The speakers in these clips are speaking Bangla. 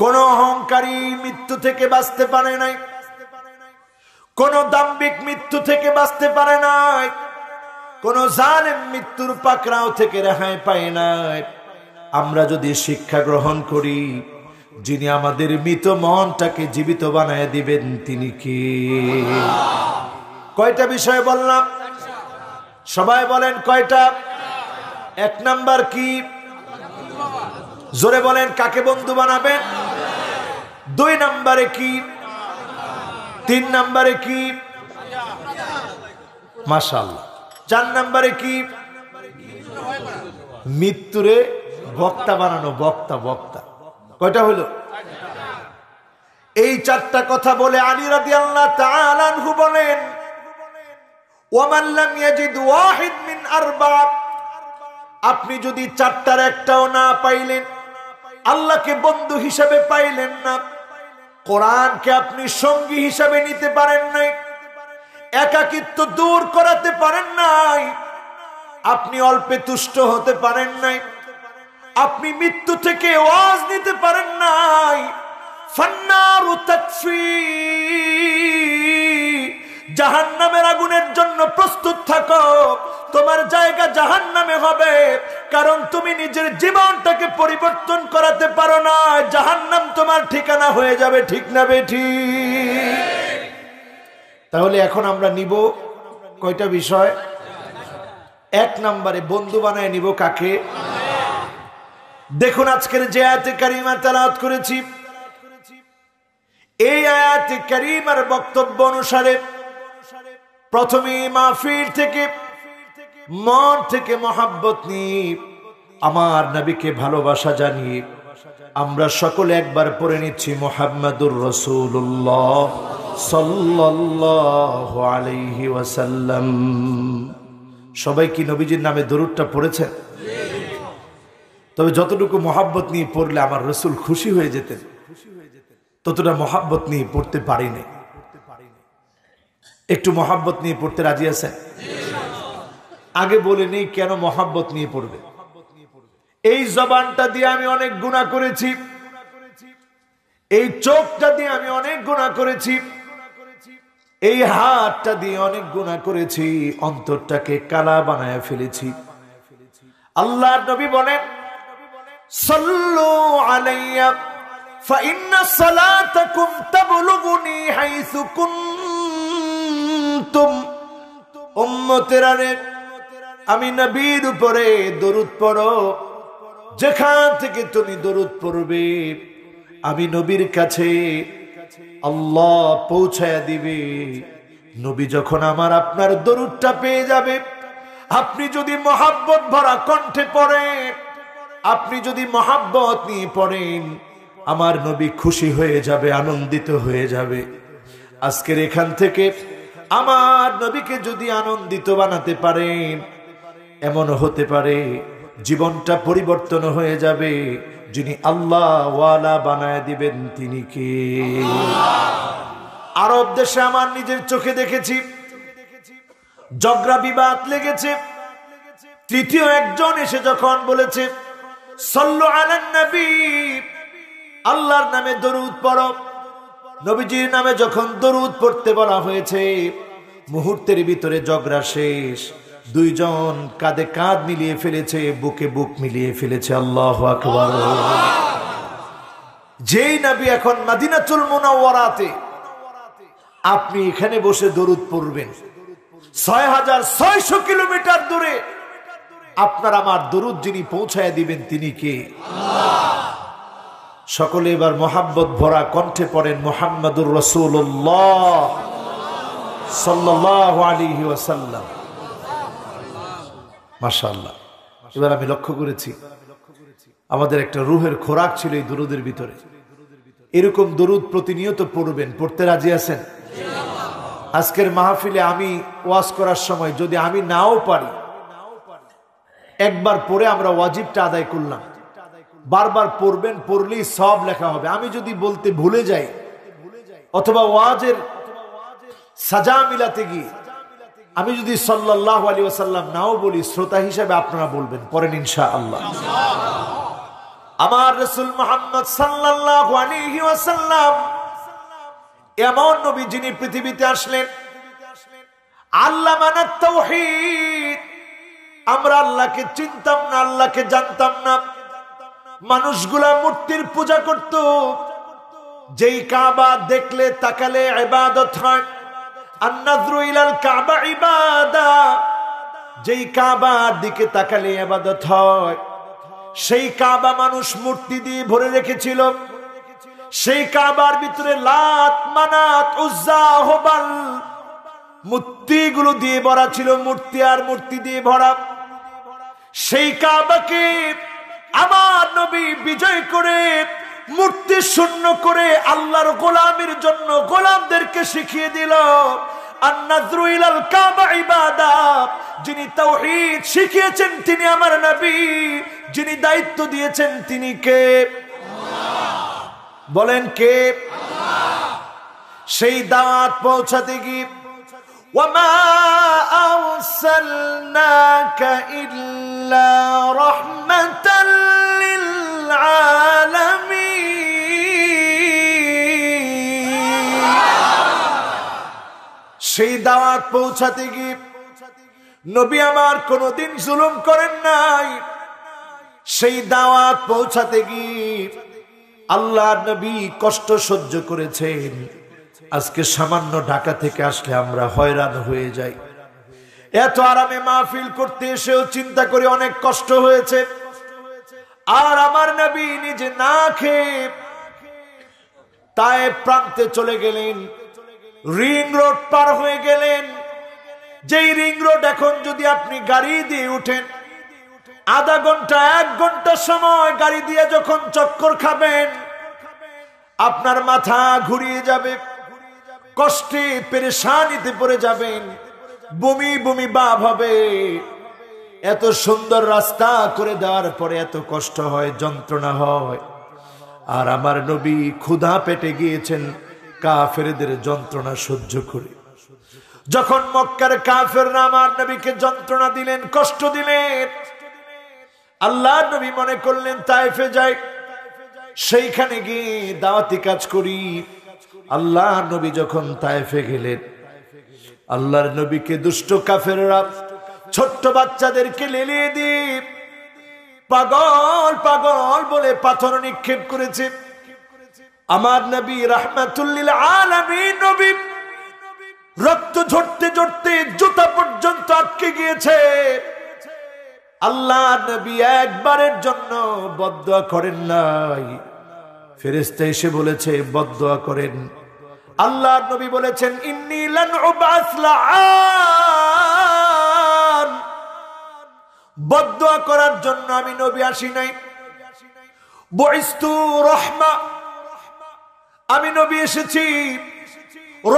কোন অহংকারী মৃত্যু থেকে বাঁচতে পারে নাই কোন দাম্বিক মৃত্যু থেকে বাঁচতে পারে নাই কোন জালেম মৃত্যুর পাকড়াও থেকে রেহাই পায় নাই আমরা যদি শিক্ষা গ্রহণ করি যিনি আমাদের মৃত মনটাকে জীবিত বানায় দিবেন তিনি কি কয়টা বিষয় বললাম সবাই বলেন কয়টা এক নাম্বার কি জোরে বলেন কাকে বন্ধু বানাবেন দুই নম্বরে কি তিন নম্বরে কি মাসাল চার নম্বরে কি মৃত্যুরে বক্তা বানানো বক্তা বক্তা কয়টা হলো এই চারটা কথা বলে আলী রাদি আল্লাহ তালু বলেন আপনি যদি চারটার একটাও না পাইলেন আল্লাহকে বন্ধু হিসেবে পাইলেন না কোরআনকে আপনি সঙ্গী হিসাবে নিতে পারেন নাই একাকিত্ব দূর করাতে পারেন নাই আপনি অল্পে তুষ্ট হতে পারেন নাই আপনি মৃত্যু থেকে ওয়াজ নিতে পারেন নাই ফান্নার জাহান নামের আগুনের জন্য প্রস্তুত থাকো তোমার জায়গা জাহান নামে হবে কারণ তুমি নিজের জীবনটাকে পরিবর্তন করাতে পারো না জাহান নাম তোমার ঠিকানা হয়ে যাবে ঠিক না বেঠি তাহলে এখন আমরা নিব কয়টা বিষয় এক নম্বরে বন্ধু বানায় নিব কাকে দেখুন আজকের যে আয়াতে কারিমা তালাত করেছি এই আয়াতে কারিমার বক্তব্য অনুসারে প্রথমে মাফির থেকে মন থেকে মহাব্বত নিয়ে আমার নবীকে ভালোবাসা জানিয়ে আমরা সকলে একবার পড়ে নিচ্ছি মোহাম্মদুর রসুল্লাহ সাল্লি ওয়াসাল্লাম সবাই কি নবীজির নামে দরুদটা পড়েছেন তবে যতটুকু মহাব্বত নিয়ে পড়লে আমার রসুল খুশি হয়ে যেতেন ততটা মহাব্বত নিয়ে পড়তে পারিনি একটু মহাব্বত নিয়ে পড়তে রাজি আছে আগে বলে নেই কেন মহাব্বত নিয়ে পড়বে এই জবানটা দিয়ে আমি অনেক গুণা করেছি এই চোখটা দিয়ে আমি অনেক গুণা করেছি এই হাতটা দিয়ে অনেক গুণা করেছি অন্তরটাকে কালা বানায় ফেলেছি আল্লাহ নবী বলেন সল্লু আলাইয়া فإن সালাতাকুম তাবলুগুনি হাইসু كنت আমি নবীর উপরে দরুদ পড়ো যেখান থেকে তুমি দরুদ পড়বে আমি নবীর কাছে আল্লাহ পৌঁছায় দিবে নবী যখন আমার আপনার দরুদটা পেয়ে যাবে আপনি যদি মহাব্বত ভরা কণ্ঠে পড়েন আপনি যদি মহাব্বত নিয়ে পড়েন আমার নবী খুশি হয়ে যাবে আনন্দিত হয়ে যাবে আজকের এখান থেকে আমার নবীকে যদি আনন্দিত বানাতে পারেন এমন হতে পারে জীবনটা পরিবর্তন হয়ে যাবে যিনি আল্লাহ ওয়ালা বানায় দিবেন তিনি কে আরব দেশে আমার নিজের চোখে দেখেছি জগরা বিবাদ লেগেছে তৃতীয় একজন এসে যখন বলেছে সল্লু আলান নবী আল্লাহর নামে দরুদ পরব নবীজির নামে যখন দরুদ পড়তে বলা হয়েছে মুহূর্তের ভিতরে জগরা শেষ দুইজন কাঁধে কাঁধ মিলিয়ে ফেলেছে বুকে বুক মিলিয়ে ফেলেছে আল্লাহ আকবর যেই নাবি এখন মাদিনাচুল মোনাওয়ারাতে আপনি এখানে বসে দরুদ পড়বেন ছয় হাজার ছয়শ কিলোমিটার দূরে আপনার আমার দরুদ যিনি পৌঁছায় দিবেন তিনি কে সকলে এবার মোহাম্মদ ভরা কণ্ঠে পড়েন মোহাম্মদুর রসুল্লাহ সাল্লাহ আলী এবার আমি লক্ষ্য করেছি আমাদের একটা রুহের খোরাক ছিল এই দুরুদের ভিতরে এরকম দরুদ প্রতিনিয়ত পড়বেন পড়তে রাজি আছেন আজকের মাহফিলে আমি ওয়াজ করার সময় যদি আমি নাও পারি একবার পরে আমরা ওয়াজিবটা আদায় করলাম বারবার পড়বেন পড়লেই সব লেখা হবে আমি যদি বলতে ভুলে যাই অথবা ওয়াজের সাজা মিলাতে গিয়ে আমি যদি সাল্লাহ আলী ওসাল্লাম নাও বলি শ্রোতা হিসাবে আপনারা বলবেন পরেন ইনশা আল্লাহ আমার রসুল মোহাম্মদ সাল্লাহ আলী ওয়াসাল্লাম এমন নবী যিনি পৃথিবীতে আসলেন আল্লাহ মানার তৌহিদ আমরা আল্লাহকে চিনতাম না আল্লাহকে জানতাম না মানুষগুলা মূর্তির পূজা করত যেই কাবা দেখলে তাকালে এবাদত হয় আন্নাজরুইলাল কাবা ইবাদা যেই কাবার দিকে তাকালে এবাদত হয় সেই কাবা মানুষ মূর্তি দিয়ে ভরে রেখেছিল সেই কাবার ভিতরে লাত মানাত উজ্জাহবাল মূর্তিগুলো দিয়ে ভরা ছিল মূর্তি আর মূর্তি দিয়ে ভরা সেই কাবাকে আমার নবী বিজয় করে মূর্তি শূন্য করে আল্লাহর গোলামের জন্য গোলামদেরকে শিখিয়ে দিল যিনি তাওহীদ শিখিয়েছেন তিনি আমার নবী যিনি দায়িত্ব দিয়েছেন তিনি কে বলেন কে সেই দাঁত পৌঁছাতে গিয়ে وما أرسلناك إلا رحمة للعالمين সেই দাওয়াত পৌঁছাতে গিয়ে নবী আমার কোনদিন জুলুম করেন নাই সেই দাওয়াত পৌঁছাতে গিয়ে আল্লাহ নবী কষ্ট সহ্য করেছেন আজকে সামান্য ঢাকা থেকে আসলে আমরা হয়রান হয়ে যাই এত আরামে মাহফিল করতে এসেও চিন্তা করে অনেক কষ্ট হয়েছে আর আমার নবী নিজে না খেয়ে তাই প্রান্তে চলে গেলেন রিং রোড পার হয়ে গেলেন যেই রিং রোড এখন যদি আপনি গাড়ি দিয়ে উঠেন আধা ঘন্টা এক ঘন্টা সময় গাড়ি দিয়ে যখন চক্কর খাবেন আপনার মাথা ঘুরিয়ে যাবে কষ্টে পেরেশানিতে পড়ে যাবেন বমি বমি বা ভাবে এত সুন্দর রাস্তা করে দেওয়ার পরে এত কষ্ট হয় যন্ত্রণা হয় আর আমার নবী ক্ষুধা পেটে গিয়েছেন কাফেরদের যন্ত্রণা সহ্য করে যখন মক্কার কাফেররা আমার নবীকে যন্ত্রণা দিলেন কষ্ট দিলেন আল্লাহ নবী মনে করলেন তাইফে যাই সেইখানে গিয়ে দাওয়াতি কাজ করি আল্লাহ নবী যখন তায়েফে গেলেন আল্লাহর নবীকে দুষ্ট কাফের ছোট্ট বাচ্চাদেরকে লেলিয়ে দিয়ে পাগল পাগল বলে পাথর নিক্ষেপ করেছে আমার নবী রাহমাতুল্লিল আলমী নবী রক্ত ঝরতে ঝরতে জুতা পর্যন্ত আটকে গিয়েছে আল্লাহ নবী একবারের জন্য বদয়া করেন নাই ফেরেস্তা এসে বলেছে বদয়া করেন আল্লাহর নবী বলেছেন ইন্নি বদয়া করার জন্য আমি নবী আসি নাই বইস্তু রহমা আমি নবী এসেছি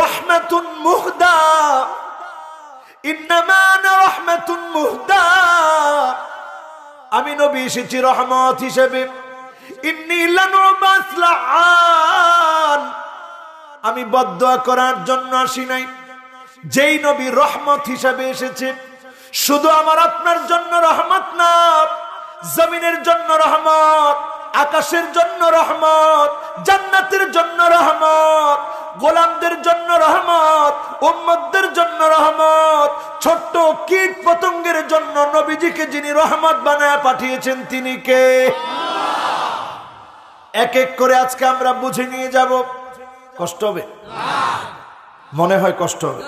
রহমাতুন মুহদা রহমাতুন মুহদা আমি নবী এসেছি রহমত হিসেবে ইন্নি লানু বাসলান আমি বদয়া করার জন্য আসি নাই যেই নবী রহমত হিসাবে এসেছে শুধু আমার আপনার জন্য রহমত না জমিনের জন্য রহমত আকাশের জন্য রহমত জান্নাতের জন্য রহমত গোলামদের জন্য রহমত উম্মদের জন্য রহমত ছোট্ট কীট পতঙ্গের জন্য নবীজিকে যিনি রহমত বানায় পাঠিয়েছেন তিনি কে এক এক করে আজকে আমরা বুঝে নিয়ে যাব কষ্ট হবে মনে হয় কষ্ট হবে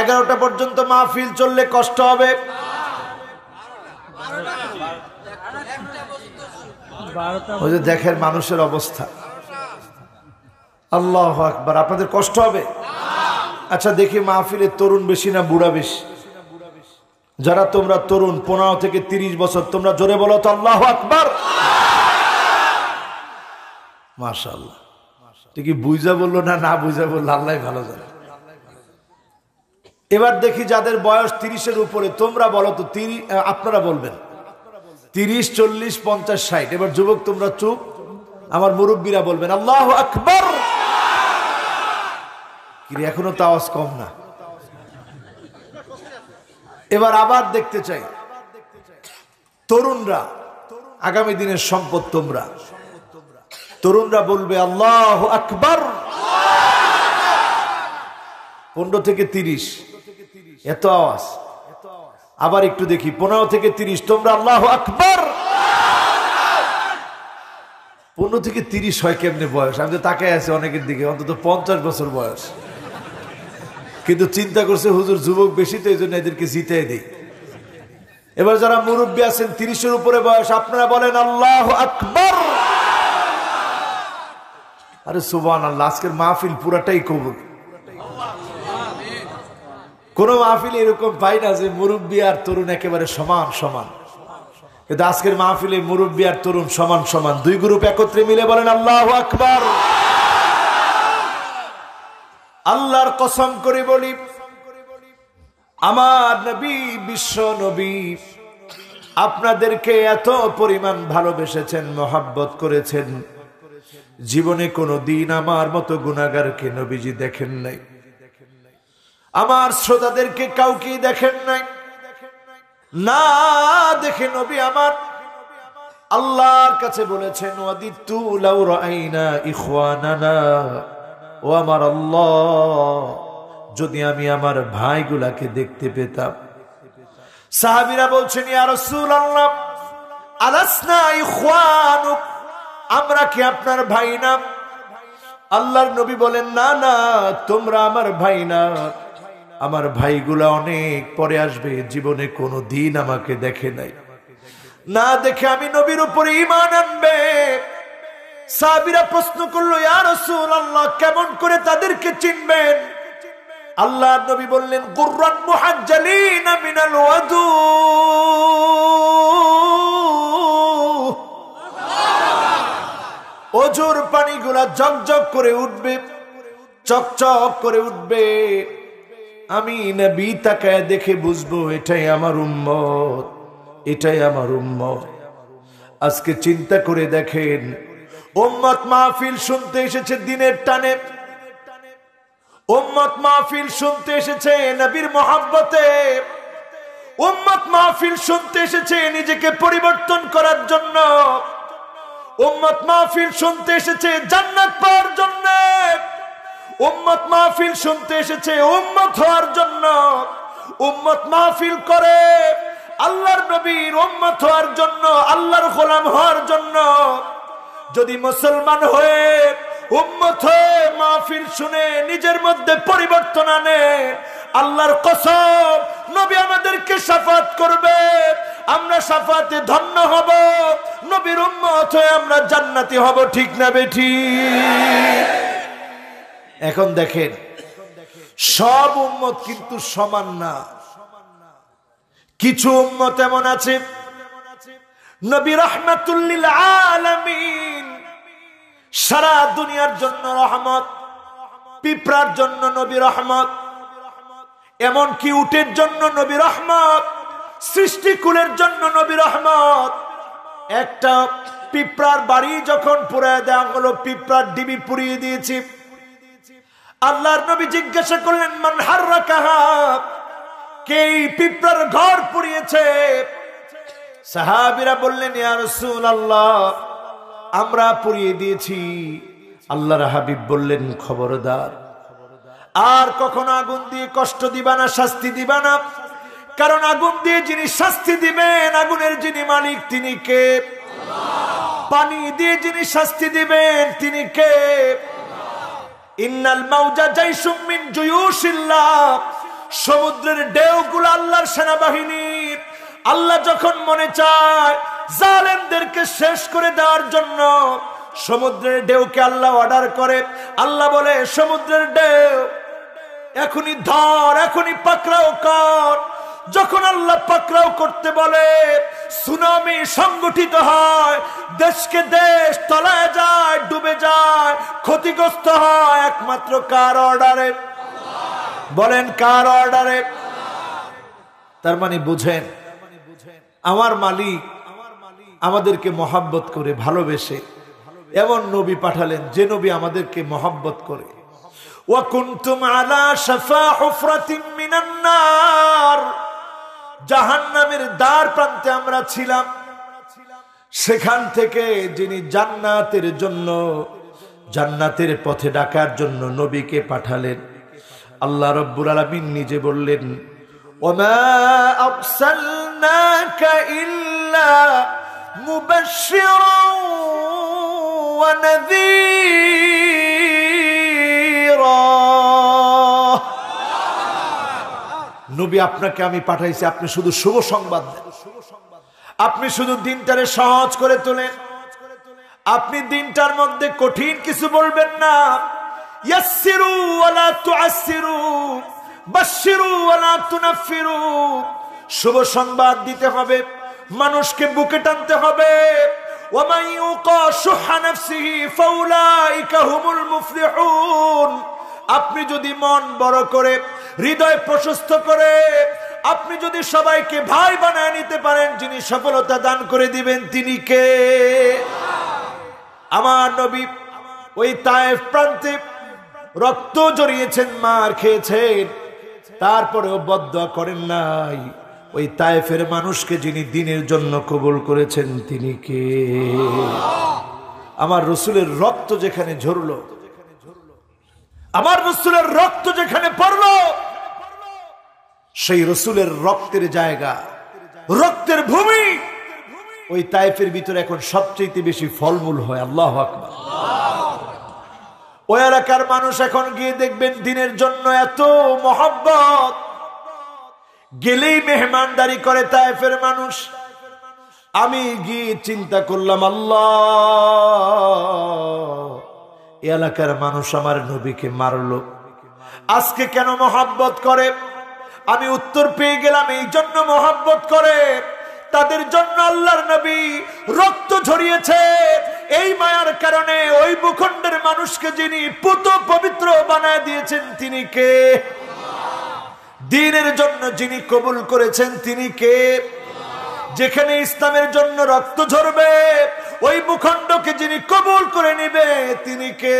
এগারোটা পর্যন্ত মাহফিল চললে কষ্ট হবে ওই যে দেখেন মানুষের অবস্থা আল্লাহ আকবার আপনাদের কষ্ট হবে আচ্ছা দেখি মাহফিলের তরুণ বেশি না বুড়া বেশি যারা তোমরা তরুণ পনেরো থেকে ৩০ বছর তোমরা জোরে বলো তো আল্লাহ আকবার মাশাল্লাহ ঠিকই বুঝা বললো না না বুঝা বললো আল্লাহ ভালো জানে এবার দেখি যাদের বয়স তিরিশের উপরে তোমরা বলো তো আপনারা বলবেন তিরিশ চল্লিশ পঞ্চাশ ষাট এবার যুবক তোমরা চুপ আমার মুরব্বীরা বলবেন আল্লাহ আকবর এখনো তো আওয়াজ কম না এবার আবার দেখতে চাই তরুণরা আগামী দিনের সম্পদ তোমরা তরুণরা বলবে আল্লাহ আকবর পনেরো থেকে তিরিশ এত আওয়াজ আবার একটু দেখি পনেরো থেকে তিরিশ তোমরা আল্লাহ আকবর পনেরো থেকে তিরিশ হয় কেমনি বয়স আমি তো তাকাই আছি অনেকের দিকে অন্তত পঞ্চাশ বছর বয়স কিন্তু চিন্তা করছে হুজুর যুবক বেশি তো এই জন্য এদেরকে জিতাই দিই এবার যারা মুরব্বী আছেন তিরিশের উপরে বয়স আপনারা বলেন আল্লাহ আকবর আরে সুবান আল্লাহ আজকের মাহফিল পুরাটাই কবুল কোন মাহফিল এরকম পাই না যে মুরব্বী আর তরুণ একেবারে সমান সমান কিন্তু আজকের মাহফিলে মুরব্বী আর তরুণ সমান সমান দুই গ্রুপ একত্রে মিলে বলেন আল্লাহ আকবর আল্লাহর কসম করে বলি আমার নবী বিশ্ব নবী আপনাদেরকে এত পরিমাণ ভালোবেসেছেন মহাব্বত করেছেন জীবনে কোনো দিন আমার মতো গুণাগারকে নবীজি দেখেন নাই আমার শ্রোতাদেরকে কাউকে দেখেন নাই না দেখে নবী আমার আল্লাহর কাছে বলেছেন ও ও আমার আল্লাহ যদি আমি আমার ভাইগুলাকে দেখতে পেতাম সাহাবিরা বলছেন ইয়ারসুল আল্লাহ আলাসনা ইখওয়ানুক আমরা কি আপনার ভাই না আল্লাহর নবী বলেন না না তোমরা আমার ভাই না আমার ভাইগুলা অনেক পরে আসবে জীবনে কোনো দিন আমাকে দেখে নাই না দেখে আমি নবীর উপরে ইমান আনবে সাবিরা প্রশ্ন করলো ইয়ার রসুল আল্লাহ কেমন করে তাদেরকে চিনবেন আল্লাহ নবী বললেন গুররান মুহাজ্জালিন মিনাল ওয়াদুদ অজুর পানিগুলা জকজক করে উঠবে চকচক করে উঠবে আমি নবী তাকায় দেখে বুঝবো এটাই আমার উম্মত এটাই আমার উম্মত আজকে চিন্তা করে দেখেন ওম্মত মাহফিল শুনতে এসেছে দিনের টানে ওম্মত মাহফিল শুনতে এসেছে নবীর মহাব্বতে উম্মত মাহফিল শুনতে এসেছে নিজেকে পরিবর্তন করার জন্য উম্মত মাহফিল শুনতে এসেছে জান্নাত পাওয়ার জন্য উম্মত মাহফিল শুনতে এসেছে উম্মত হওয়ার জন্য উম্মত মাহফিল করে আল্লাহর নবীর উম্মত হওয়ার জন্য আল্লাহর গোলাম হওয়ার জন্য যদি মুসলমান হয়ে উম্মত হয়ে মাহফিল শুনে নিজের মধ্যে পরিবর্তন আনে আল্লাহর কসম নবী আমাদেরকে সাফাত করবে আমরা সাফাতে ধন্য হব নবীর উম্মত হয়ে আমরা জান্নাতি হব ঠিক না বেঠি এখন দেখেন সব উম্মত কিন্তু সমান না কিছু উম্মত এমন আছে নবী রহমাতুল্লিল আলামিন সারা দুনিয়ার জন্য রহমত পিঁপড়ার জন্য নবী রহমত এমনকি উটের জন্য নবী রহমত কুলের জন্য নবী রহমত একটা পিঁপড়ার বাড়ি যখন পুরায় দেওয়া হলো পিঁপড়ার ডিবি পুড়িয়ে দিয়েছি আল্লাহর নবী জিজ্ঞাসা করলেন মান হাররা কাহাব কে পিপড়ার ঘর পুড়িয়েছে সাহাবিরা বললেন ইয়া রাসূলুল্লাহ আমরা পুড়িয়ে দিয়েছি আল্লাহর হাবিব বললেন খবরদার আর কখনো আগুন দিয়ে কষ্ট দিবা না শাস্তি দিবা না কারণ আগুন দিয়ে যিনি শাস্তি দিবেন আগুনের যিনি মালিক তিনি কে পানি দিয়ে যিনি শাস্তি দিবেন তিনি কে ইন্নাল মাউজা জাইসুমিন সুমিন সমুদ্রের ডেউগুলো আল্লাহর সেনাবাহিনীর আল্লাহ যখন মনে চায় জালেমদেরকে শেষ করে দেওয়ার জন্য সমুদ্রের ডেউকে আল্লাহ অর্ডার করে আল্লাহ বলে সমুদ্রের ডেউ এখনই ধর এখনই পাকড়াও কর যখন আল্লাহ পাকরাও করতে বলে সুনামি সংগঠিত হয় দেশকে দেশ তলায় যায় ডুবে যায় ক্ষতিগ্রস্ত হয় একমাত্র কার অর্ডারে বলেন কার অর্ডারে তার মানে বুঝেন আমার মালিক আমাদেরকে মহাব্বত করে ভালোবেসে এমন নবী পাঠালেন যে নবী আমাদেরকে মহাব্বত করে ওয়াকুন্তুম আলা সাফা হুফরাতিম মিনান্নার জাহান নামের দ্বার প্রান্তে আমরা ছিলাম সেখান থেকে যিনি জান্নাতের জন্য জান্নাতের পথে ডাকার জন্য নবীকে পাঠালেন আল্লাহ রব্বুল আলমিন নিজে বললেন মুবাশশিরা ওয়া নাযীরা নবী আপনাকে আমি পাঠাইছি আপনি শুধু শুভ সংবাদ দেন আপনি শুধু দিনটারে সহজ করে তোলেন আপনি দিনটার মধ্যে কঠিন কিছু বলবেন না শুভ সংবাদ দিতে হবে মানুষকে বুকে টানতে হবে ওমাইউ কা ফৌলা ফাউলাইকা হুমুল আপনি যদি মন বড় করে হৃদয় প্রশস্ত করে আপনি যদি সবাইকে ভাই বানায় নিতে পারেন যিনি সফলতা দান করে দিবেন তিনি কে আমার নবী ওই তায়েফ প্রান্তে রক্ত জড়িয়েছেন মার খেয়েছেন তারপরেও বদ্ধ করেন নাই ওই তায়েফের মানুষকে যিনি দিনের জন্য কবুল করেছেন তিনি কে আমার রসুলের রক্ত যেখানে ঝরলো আমার রসুলের রক্ত যেখানে পড়ল সেই রসুলের রক্তের জায়গা রক্তের ভূমি ওই তাইফের ভিতরে এখন সবচেয়ে বেশি ফলমূল হয় আল্লাহ আকবর ওই এলাকার মানুষ এখন গিয়ে দেখবেন দিনের জন্য এত মহাব্বত গেলেই মেহমানদারি করে তাইফের মানুষ আমি গিয়ে চিন্তা করলাম আল্লাহ এলাকার মানুষ আমার নবীকে মারল আজকে কেন মহাব্বত করে আমি উত্তর পেয়ে গেলাম এই জন্য মহাব্বত করে তাদের জন্য আল্লাহর নবী রক্ত ঝরিয়েছে এই মায়ার কারণে ওই ভূখণ্ডের মানুষকে যিনি পুত পবিত্র বানায় দিয়েছেন তিনি কে দিনের জন্য যিনি কবুল করেছেন তিনি কে যেখানে ইসলামের জন্য রক্ত ঝরবে ওই ভূখণ্ডকে যিনি কবুল করে নিবে তিনি কে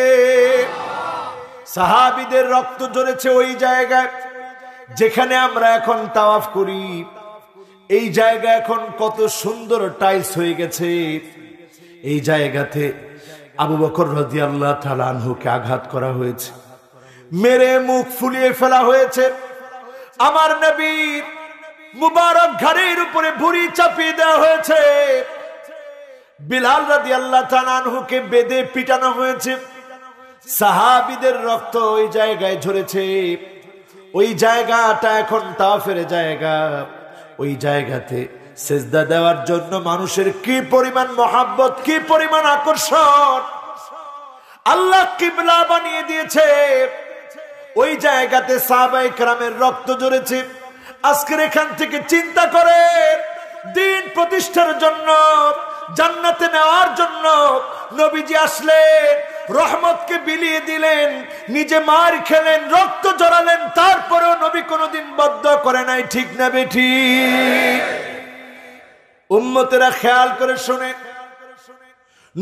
সাহাবিদের রক্ত ঝরেছে ওই জায়গায় যেখানে আমরা এখন তাওয়াফ করি এই জায়গা এখন কত সুন্দর টাইলস হয়ে গেছে এই জায়গাতে আবু বকর রদি আল্লাহ তালানহুকে আঘাত করা হয়েছে মেরে মুখ ফুলিয়ে ফেলা হয়েছে আমার নবীর মুবারক ঘাড়ের উপরে ভুড়ি চাপিয়ে দেওয়া হয়েছে বিলাল রাদি আল্লাহ তালানহুকে বেদে পিটানো হয়েছে সাহাবিদের রক্ত ওই জায়গায় ঝরেছে ওই জায়গাটা এখন তাও ফেরে জায়গা ওই জায়গাতে সেজদা দেওয়ার জন্য মানুষের কি পরিমাণ মহাব্বত কি পরিমাণ আকর্ষণ আল্লাহ কিবলা বানিয়ে দিয়েছে ওই জায়গাতে সাহাবাই ক্রামের রক্ত জড়েছে আজকের এখান থেকে চিন্তা করে দিন প্রতিষ্ঠার জন্য জান্নাতে নেওয়ার জন্য নবীজি আসলেন রহমতকে বিলিয়ে দিলেন নিজে মার খেলেন রক্ত জড়ালেন তারপরেও নবী কোনোদিন বদ্ধ করে নাই ঠিক না বেঠি উম্মতেরা খেয়াল করে শোনেন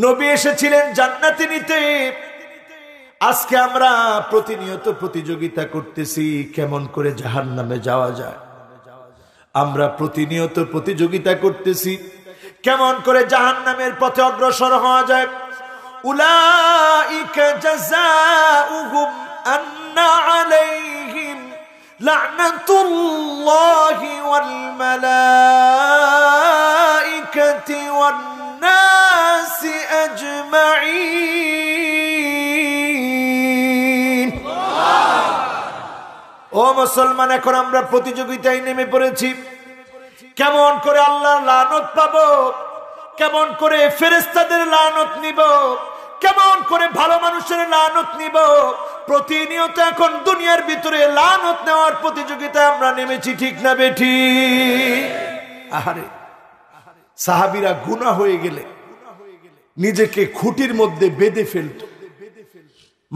নবী এসেছিলেন জান্নাতি নিতে আজকে আমরা প্রতিনিয়ত প্রতিযোগিতা করতেছি কেমন করে জাহান নামে যাওয়া যায় আমরা প্রতিনিয়ত প্রতিযোগিতা করতেছি কেমন করে জাহান নামের পথে অগ্রসর হওয়া যায় আন্না আলাইহিম ও মুসলমান এখন আমরা প্রতিযোগিতায় নেমে পড়েছি কেমন করে আল্লাহর লানত পাব কেমন করে ফেরেস্তাদের লানত নিব কেমন করে ভালো মানুষের লানত নিব প্রতিনিয়ত এখন দুনিয়ার ভিতরে লানত নেওয়ার প্রতিযোগিতা আমরা নেমেছি ঠিক না বেঠি আহারে সাহাবিরা গুণা হয়ে গেলে নিজেকে খুঁটির মধ্যে বেঁধে ফেলত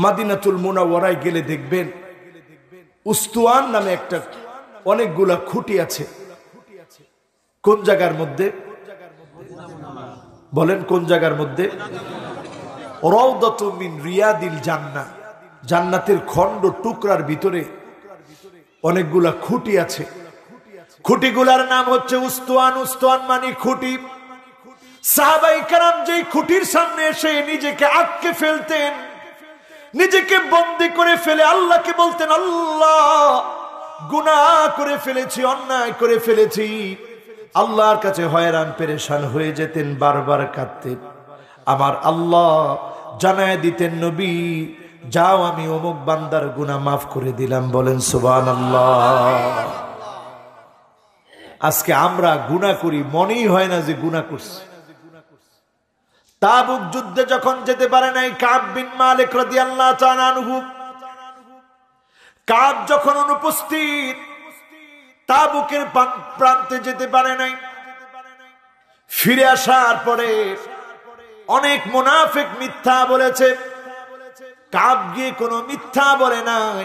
মাদিনাতুল মোনা ওরাই গেলে দেখবেন উস্তুয়ান নামে একটা অনেকগুলা খুঁটি আছে কোন জায়গার মধ্যে বলেন কোন জায়গার মধ্যে রিয়াদিল জান্না জান্নাতের খণ্ড টুকরার ভিতরে অনেকগুলা খুঁটি আছে খুঁটিগুলার নাম হচ্ছে উস্তোয়ান উস্তোয়ান মানে খুঁটি সাহাবাই কারাম যেই খুঁটির সামনে এসে নিজেকে আটকে ফেলতেন নিজেকে বন্দি করে ফেলে আল্লাহকে বলতেন আল্লাহ গুনা করে ফেলেছি অন্যায় করে ফেলেছি আল্লাহর কাছে হয়রান পেরেশান হয়ে যেতেন বারবার কাঁদতেন আমার আল্লাহ জানায় দিতেন নবী যাও আমি অমুক বান্দার গুণা মাফ করে দিলাম বলেন সুবান আল্লাহ আজকে আমরা গুণা করি মনেই হয় না যে গুণা করছি তাবুক যুদ্ধে যখন যেতে পারে নাই কাব বিন মালিক রদি আল্লাহ কাব যখন অনুপস্থিত তাবুকের প্রান্তে যেতে পারে নাই ফিরে আসার পরে অনেক মুনাফেক মিথ্যা বলেছে কাপ গিয়ে কোনো মিথ্যা বলে নাই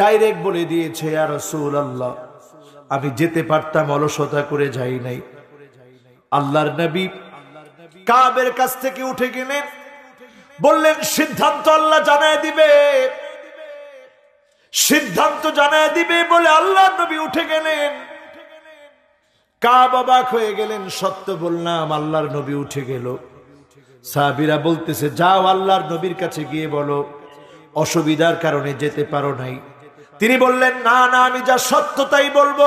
ডাইরেক্ট বলে দিয়েছে আর রসুল আল্লাহ আমি যেতে পারতাম অলসতা করে যাই নাই আল্লাহর নবী কাবের কাছ থেকে উঠে গেলেন বললেন সিদ্ধান্ত আল্লাহ জানায় দিবে সিদ্ধান্ত জানায় দিবে বলে আল্লাহ নবী উঠে গেলেন কাবাক হয়ে গেলেন সত্য বললাম আল্লাহর নবী উঠে গেল সাহাবিরা বলতেছে যাও আল্লাহর নবীর কাছে গিয়ে বলো অসুবিধার কারণে যেতে পারো নাই তিনি বললেন না না আমি যা সত্য তাই বলবো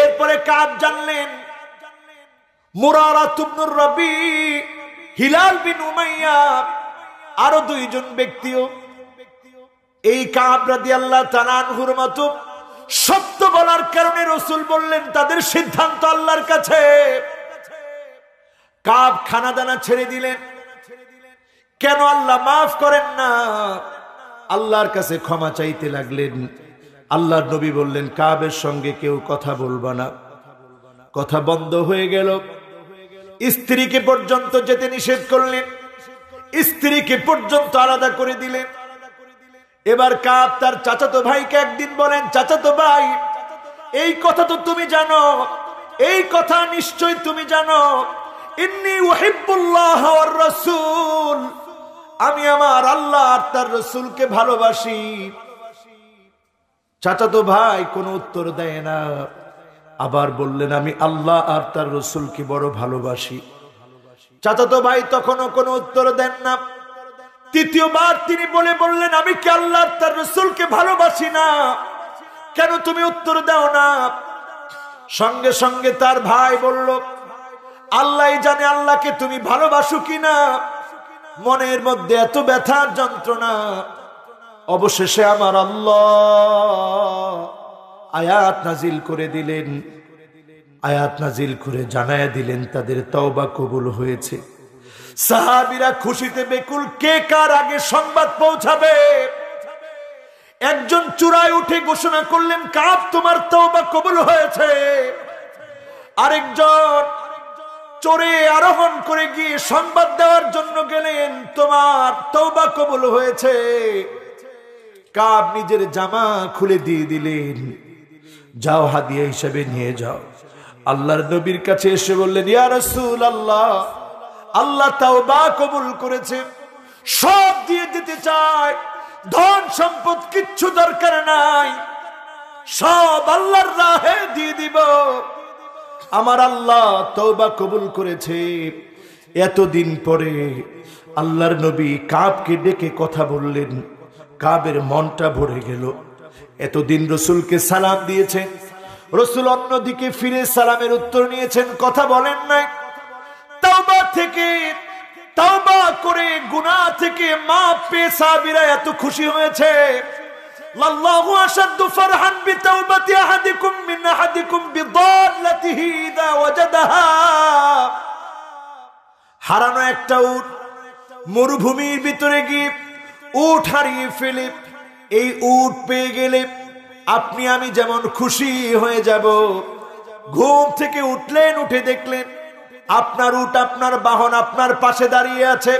এরপরে কাব জানলেন মুরারাতুবনুর রবি হিলাল বিন উমাইয়া আরো দুইজন ব্যক্তিও এই কাবরাদি আল্লাহ তালানহুর মতো সত্য বলার কারণে রসুল বললেন তাদের সিদ্ধান্ত আল্লাহর কাছে কাব খানাদানা ছেড়ে দিলেন কেন আল্লাহ মাফ করেন না আল্লাহর কাছে ক্ষমা চাইতে লাগলেন আল্লাহর নবী বললেন কাবের সঙ্গে কেউ কথা বলব না কথা বন্ধ হয়ে গেল স্ত্রীকে পর্যন্ত যেতে নিষেধ করলেন স্ত্রীকে পর্যন্ত আলাদা করে দিলেন এবার কাপ তার চাচাতো ভাইকে একদিন বলেন চাচাতো ভাই এই কথা তো তুমি জানো এই কথা নিশ্চয় তুমি জানো ইন্নি ওয়াহিবুল্লাহ রসুল আমি আমার আল্লাহ আর তার রসুলকে ভালোবাসি চাচাতো ভাই কোনো উত্তর দেয় না আবার বললেন আমি আল্লাহ আর তার রসুলকে বড় ভালোবাসি চাচাতো ভাই তখনও কোনো উত্তর দেন না তৃতীয়বার তিনি বলে বললেন আমি কি আল্লাহ তার রসুলকে ভালোবাসি না কেন তুমি উত্তর দাও না সঙ্গে সঙ্গে তার ভাই বলল আল্লাহ জানে আল্লাহকে তুমি ভালোবাসো কিনা মনের মধ্যে এত ব্যথার যন্ত্রণা অবশেষে আমার আল্লাহ আয়াত নাজিল করে দিলেন আয়াত নাজিল করে জানায় দিলেন তাদের তওবা কবুল হয়েছে সাহাবিরা খুশিতে বেকুল কে কার আগে সংবাদ পৌঁছাবে একজন চূড়ায় উঠে ঘোষণা করলেন কাপ তোমার তওবা কবুল হয়েছে আরেকজন চোরে আরোহণ করে গিয়ে সংবাদ দেওয়ার জন্য গেলেন তোমার তওবা কবুল হয়েছে কাপ নিজের জামা খুলে দিয়ে দিলেন যাও হাদিয়া হিসেবে নিয়ে যাও আল্লাহর নবীর কাছে এসে বললেন ইয়া আল্লাহ আল্লাহ তাও বা কবুল করেছে সব দিয়ে দিতে চায় ধন সম্পদ কিচ্ছু দরকার নাই সব আল্লাহর রাহে দিয়ে দিব আমার আল্লাহ বা কবুল করেছে এতদিন পরে আল্লাহর নবী কাবকে ডেকে কথা বললেন কাবের মনটা ভরে গেল এতদিন রসুলকে সালাম দিয়েছেন রসুল অন্যদিকে ফিরে সালামের উত্তর নিয়েছেন কথা বলেন নাই তাওবা থেকে তাওবা করে গুনাহ থেকে মাপ পে সাবিরা এত খুশি হয়েছে লাল্লাহু ফারহান বিতাওবাতি মিন বিদাল্লাতিহি ওয়াজাদাহা হারানো একটা উট মরুভূমির ভিতরে গিয়ে উট হারিয়ে ফেলে এই উট পেয়ে গেলে আপনি আমি যেমন খুশি হয়ে যাব ঘুম থেকে উঠলেন উঠে দেখলেন আপনার উট আপনার বাহন আপনার পাশে দাঁড়িয়ে আছে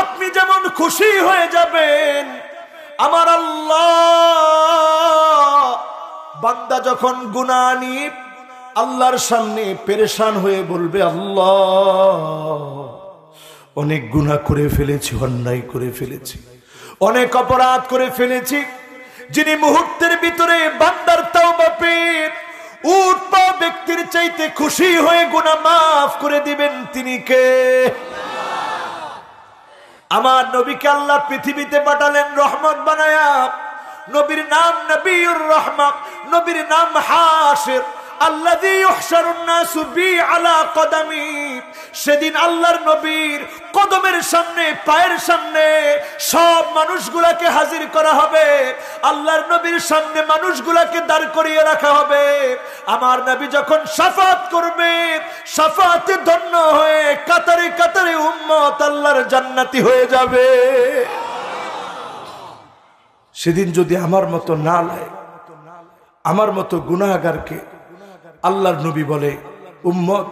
আপনি যেমন খুশি হয়ে যাবেন আমার আল্লাহ বান্দা যখন গুনা নিয়ে আল্লাহর সামনে পেরেশান হয়ে বলবে আল্লাহ অনেক গুণা করে ফেলেছি অন্যায় করে ফেলেছি অনেক অপরাধ করে ফেলেছি যিনি মুহূর্তের ভিতরে বান্দার তাও বাপের উট পা ব্যক্তির চাইতে খুশি হয়ে গুণা মাফ করে দিবেন তিনি কে আমার নবীকে আল্লাহ পৃথিবীতে পাঠালেন রহমত বানায়া নবীর নাম নবীর রহমান নবীর নাম হাসের সেদিন আল্লাহর নবীর কদমের সামনে পায়ের সামনে সব মানুষগুলাকে হাজির করা হবে আল্লাহর নবীর সামনে মানুষগুলাকে দাঁড় করিয়ে রাখা হবে আমার নবী যখন সাফাত করবে সাফাতে ধন্য হয়ে কাতারে কাতারে উম্মত আল্লাহর জান্নাতি হয়ে যাবে সেদিন যদি আমার মতো না লাগে আমার মতো গুনাগারকে আল্লাহর নবী বলে উম্মত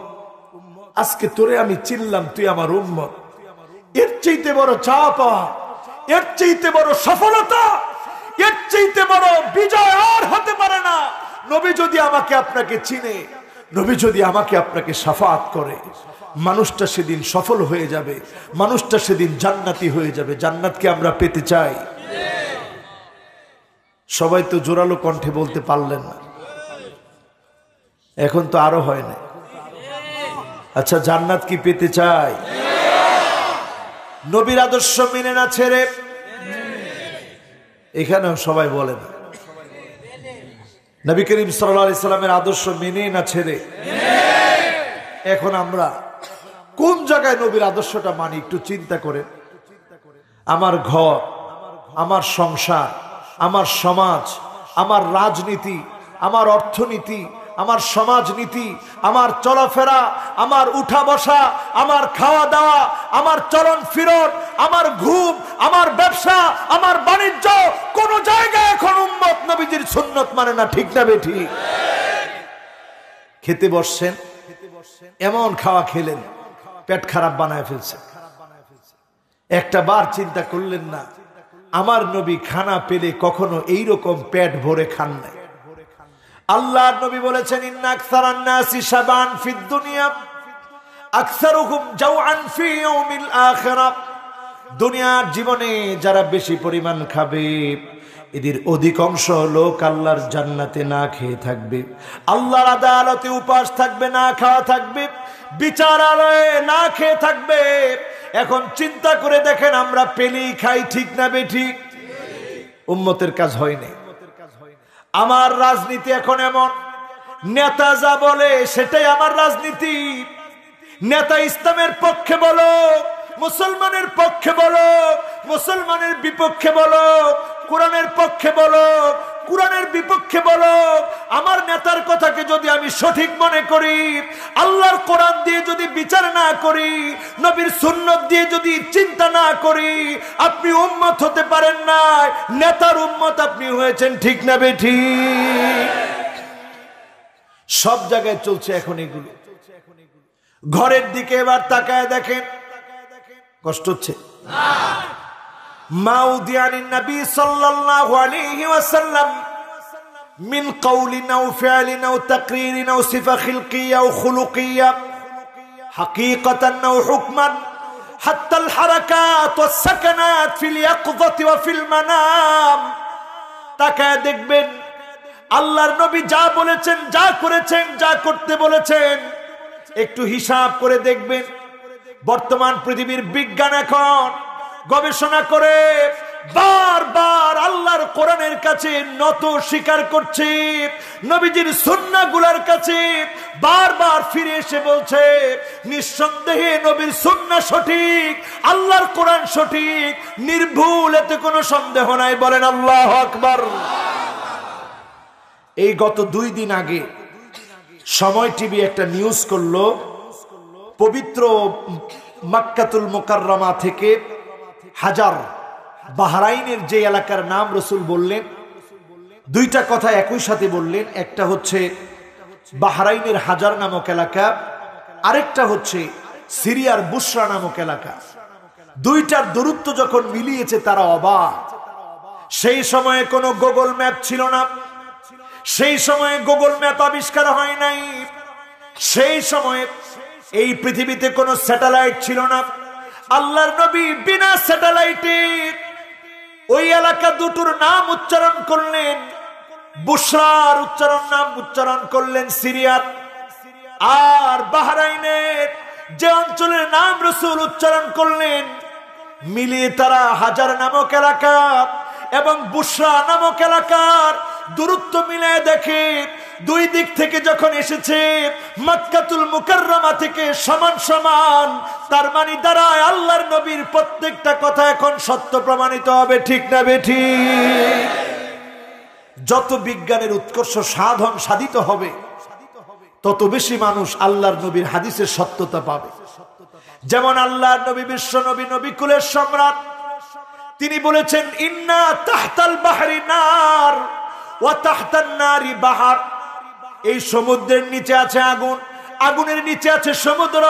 আজকে তোরে আমি চিনলাম তুই আমার উম্মত এর চাইতে বড় চা পাওয়া এর চাইতে বড় সফলতা এর চাইতে বড় বিজয় আর হতে পারে না নবী যদি আমাকে আপনাকে চিনে নবী যদি আমাকে আপনাকে সাফাত করে মানুষটা সেদিন সফল হয়ে যাবে মানুষটা সেদিন জান্নাতি হয়ে যাবে জান্নাতকে আমরা পেতে চাই সবাই তো জোরালো কণ্ঠে বলতে পারলেন না এখন তো আরো হয় না আচ্ছা জান্নাত কি পেতে চাই নবীর আদর্শ মেনে না ছেড়ে এখানেও সবাই বলে না নবী করিম সাল্লামের আদর্শ মেনে না ছেড়ে এখন আমরা কোন জায়গায় নবীর আদর্শটা মানি একটু চিন্তা করে আমার ঘর আমার সংসার আমার সমাজ আমার রাজনীতি আমার অর্থনীতি আমার সমাজনীতি আমার চলাফেরা আমার উঠা বসা আমার খাওয়া দাওয়া আমার চলন ফিরন আমার ঘুম আমার ব্যবসা আমার বাণিজ্য কোন জায়গায় এখন উম্মত নবীজির সুন্নত মানে না ঠিক না বেঠি খেতে বসছেন এমন খাওয়া খেলেন পেট খারাপ বানায় ফেলছে একটা বার চিন্তা করলেন না আমার নবী খানা পেলে কখনো এইরকম পেট ভরে খান নাই আল্লাহ নবী বলেছেন ইন্নাকসারান্নাসি শাবান ফিদ দুনিয়া আকসারুহুম জাওআন ফি ইয়াউমিল আখিরা দুনিয়ার জীবনে যারা বেশি পরিমাণ খাবে এদের অধিকাংশ লোক আল্লাহর জান্নাতে না খেয়ে থাকবে আল্লাহর আদালতে উপাস থাকবে না খাওয়া থাকবে বিচারালয়ে না খেয়ে থাকবে এখন চিন্তা করে দেখেন আমরা পেলেই খাই ঠিক না বেঠিক উম্মতের কাজ হয়নি আমার রাজনীতি এখন এমন নেতা যা বলে সেটাই আমার রাজনীতি নেতা ইসলামের পক্ষে বলো মুসলমানের পক্ষে বলো মুসলমানের বিপক্ষে বলো কোরআনের পক্ষে বলো কোরআনের বিপক্ষে বলো আমার নেতার কথাকে যদি আমি সঠিক মনে করি আল্লাহর কোরআন দিয়ে যদি বিচার না করি নবীর সুন্নত দিয়ে যদি চিন্তা না করি আপনি উম্মত হতে পারেন না নেতার উম্মত আপনি হয়েছেন ঠিক না বেঠি সব জায়গায় চলছে এখন এগুলো ঘরের দিকে এবার তাকায় দেখেন কষ্ট হচ্ছে না من قول أو فعل أو تقرير أو صفة خلقية أو خلقية حقيقة أو حكما حتى الحركات والسكنات في اليقظة وفي المنام তাকায় দেখবেন আল্লাহর নবী যা বলেছেন যা করেছেন যা করতে বলেছেন একটু হিসাব করে দেখবেন বর্তমান পৃথিবীর বিজ্ঞান এখন গবেষণা করে বারবার আল্লাহর কোরআনের কাছে নত স্বীকার করছি নবীজির সুন্নাগুলার কাছে বারবার ফিরে এসে বলছে নিঃসন্দেহে নবীর সুন্না সঠিক আল্লাহর কোরআন সঠিক নির্ভুল এতে কোনো সন্দেহ নাই বলেন আল্লাহ আকবর এই গত দুই দিন আগে সময় টিভি একটা নিউজ করলো পবিত্র মাক্কাতুল মোকাররমা থেকে হাজার বাহরাইনের যে এলাকার নাম রসুল বললেন দুইটা কথা একই সাথে বললেন একটা হচ্ছে বাহরাইনের হাজার নামক এলাকা আরেকটা হচ্ছে সিরিয়ার বুসরা নামক এলাকা দুইটার দূরত্ব যখন মিলিয়েছে তারা অবা সেই সময়ে কোনো গুগল ম্যাপ ছিল না সেই সময়ে গুগল ম্যাপ আবিষ্কার হয় নাই সেই সময়ে এই পৃথিবীতে কোনো স্যাটেলাইট ছিল না আল্লাহর নবী বিনা স্যাটেলাইটে ওই এলাকা দুটোর নাম উচ্চারণ করলেন বুসরার উচ্চারণ নাম উচ্চারণ করলেন সিরিয়ার আর বাহরাইনের যে অঞ্চলের নাম রসুল উচ্চারণ করলেন মিলিয়ে তারা হাজার নামক এলাকা এবং বুসরা নামক এলাকার দূরত্ব মিলায় দেখে দুই দিক থেকে যখন এসেছে মক্কাতুল মুকাররমা থেকে সমান সমান তার মানে দাঁড়ায় আল্লাহর নবীর প্রত্যেকটা কথা এখন সত্য প্রমাণিত হবে ঠিক না বেঠি যত বিজ্ঞানের উৎকর্ষ সাধন সাধিত হবে তত বেশি মানুষ আল্লাহর নবীর হাদিসের সত্যতা পাবে যেমন আল্লাহর নবী বিশ্ব নবী নবী কুলের সম্রাট তিনি বলেছেন ইন্না তাহতাল বাহারি নার বাহার এই সমুদ্রের নিচে আছে আগুন আগুনের নিচে আছে সমুদ্র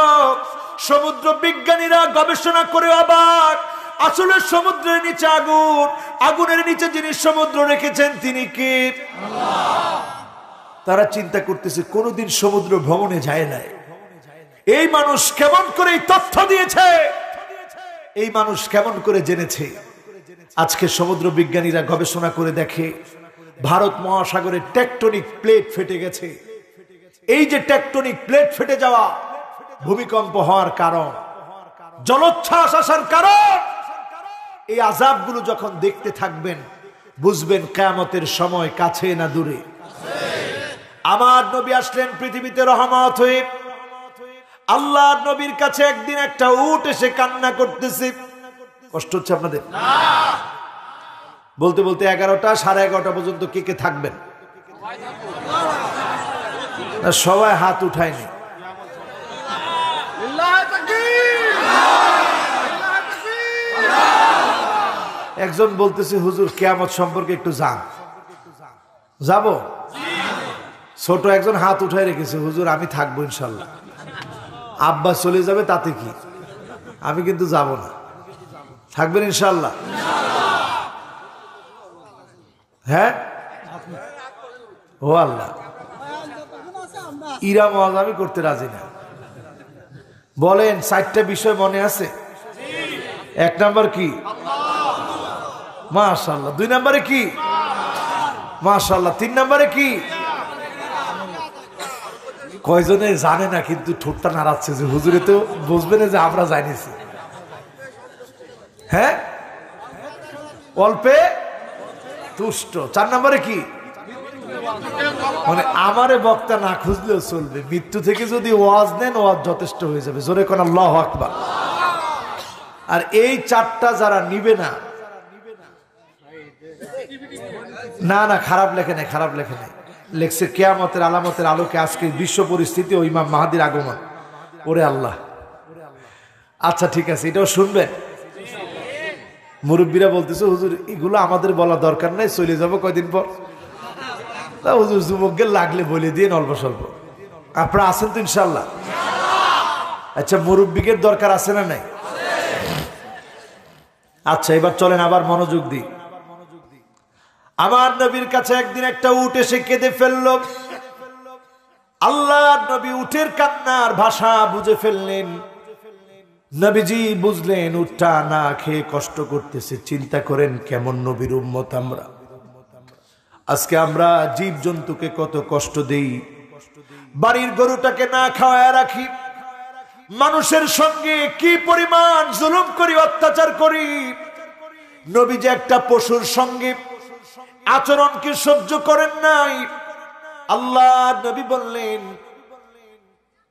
সমুদ্র বিজ্ঞানীরা গবেষণা করে আবার আসলে সমুদ্রের নিচে আগুন আগুনের নিচে যিনি সমুদ্র রেখেছেন তিনি কি তারা চিন্তা করতেছে কোনোদিন সমুদ্র ভ্রমণে যায় নাই এই মানুষ কেমন করে এই তথ্য দিয়েছে এই মানুষ কেমন করে জেনেছে আজকে সমুদ্র বিজ্ঞানীরা গবেষণা করে দেখে ভারত মহাসাগরে টেকটনিক প্লেট ফেটে গেছে এই যে টেকটনিক প্লেট ফেটে যাওয়া ভূমিকম্প হওয়ার কারণ জলোচ্ছ্বাস আসার কারণ এই আজাবগুলো যখন দেখতে থাকবেন বুঝবেন কেয়ামতের সময় কাছে না দূরে আমার নবী আসলেন পৃথিবীতে রহমত হয়ে আল্লাহ নবীর কাছে একদিন একটা উঠ এসে কান্না করতেছে কষ্ট হচ্ছে আপনাদের বলতে বলতে এগারোটা সাড়ে এগারোটা পর্যন্ত কে কে থাকবেন সবাই হাত উঠায়নি একজন বলতেছে হুজুর কেয়ামত সম্পর্কে একটু যান যাব ছোট একজন হাত উঠায় রেখেছে হুজুর আমি থাকবো ইনশাল্লাহ আব্বা চলে যাবে তাতে কি আমি কিন্তু যাব না থাকবেন ইনশাল্লাহ হ্যাঁ ও আল্লাহ ইরা মজ করতে রাজি না বলেন চারটা বিষয় মনে আছে এক নাম্বার কি মাশাল্লাহ দুই নাম্বারে কি মাশাল্লাহ তিন নাম্বারে কি কয়জনে জানে না কিন্তু ঠোঁটটা নাড়াচ্ছে যে হুজুরে তো বুঝবে না যে আমরা জানিছি হ্যাঁ অল্পে তুষ্ট চার নম্বরে কি মানে আমারে বক্তা না খুঁজলেও চলবে মৃত্যু থেকে যদি ওয়াজ নেন ওয়াজ যথেষ্ট হয়ে যাবে জোরে কোন হক বা আর এই চারটা যারা নিবে না না না খারাপ লেখে নেই খারাপ লেখে নেই লেখছে কেয়ামতের আলামতের আলোকে আজকে বিশ্ব পরিস্থিতি ওই মা মাহাদির আগমন ওরে আল্লাহ আচ্ছা ঠিক আছে এটাও শুনবেন মুরব্বীরা বলতেছে হুজুর এগুলো আমাদের বলা দরকার নাই চলে যাবো কয়দিন পর হুজুর যুবককে লাগলে বলে দিয়ে অল্প স্বল্প আপনারা আছেন তো ইনশাল্লাহ আচ্ছা মুরব্বীকে দরকার আছে না নাই আচ্ছা এবার চলেন আবার মনোযোগ দিই আমার নবীর কাছে একদিন একটা উঠে এসে কেঁদে ফেলল আল্লাহ নবী উঠের কান্নার ভাষা বুঝে ফেললেন নবীজি বুঝলেন উঠটা না খেয়ে কষ্ট করতেছে চিন্তা করেন কেমন নবীর উম্মত আমরা আজকে আমরা জীব জন্তুকে কত কষ্ট দেই বাড়ির গরুটাকে না খাওয়ায় রাখি মানুষের সঙ্গে কি পরিমাণ জুলুম করি অত্যাচার করি নবী যে একটা পশুর সঙ্গে আচরণকে সহ্য করেন নাই আল্লাহ নবী বললেন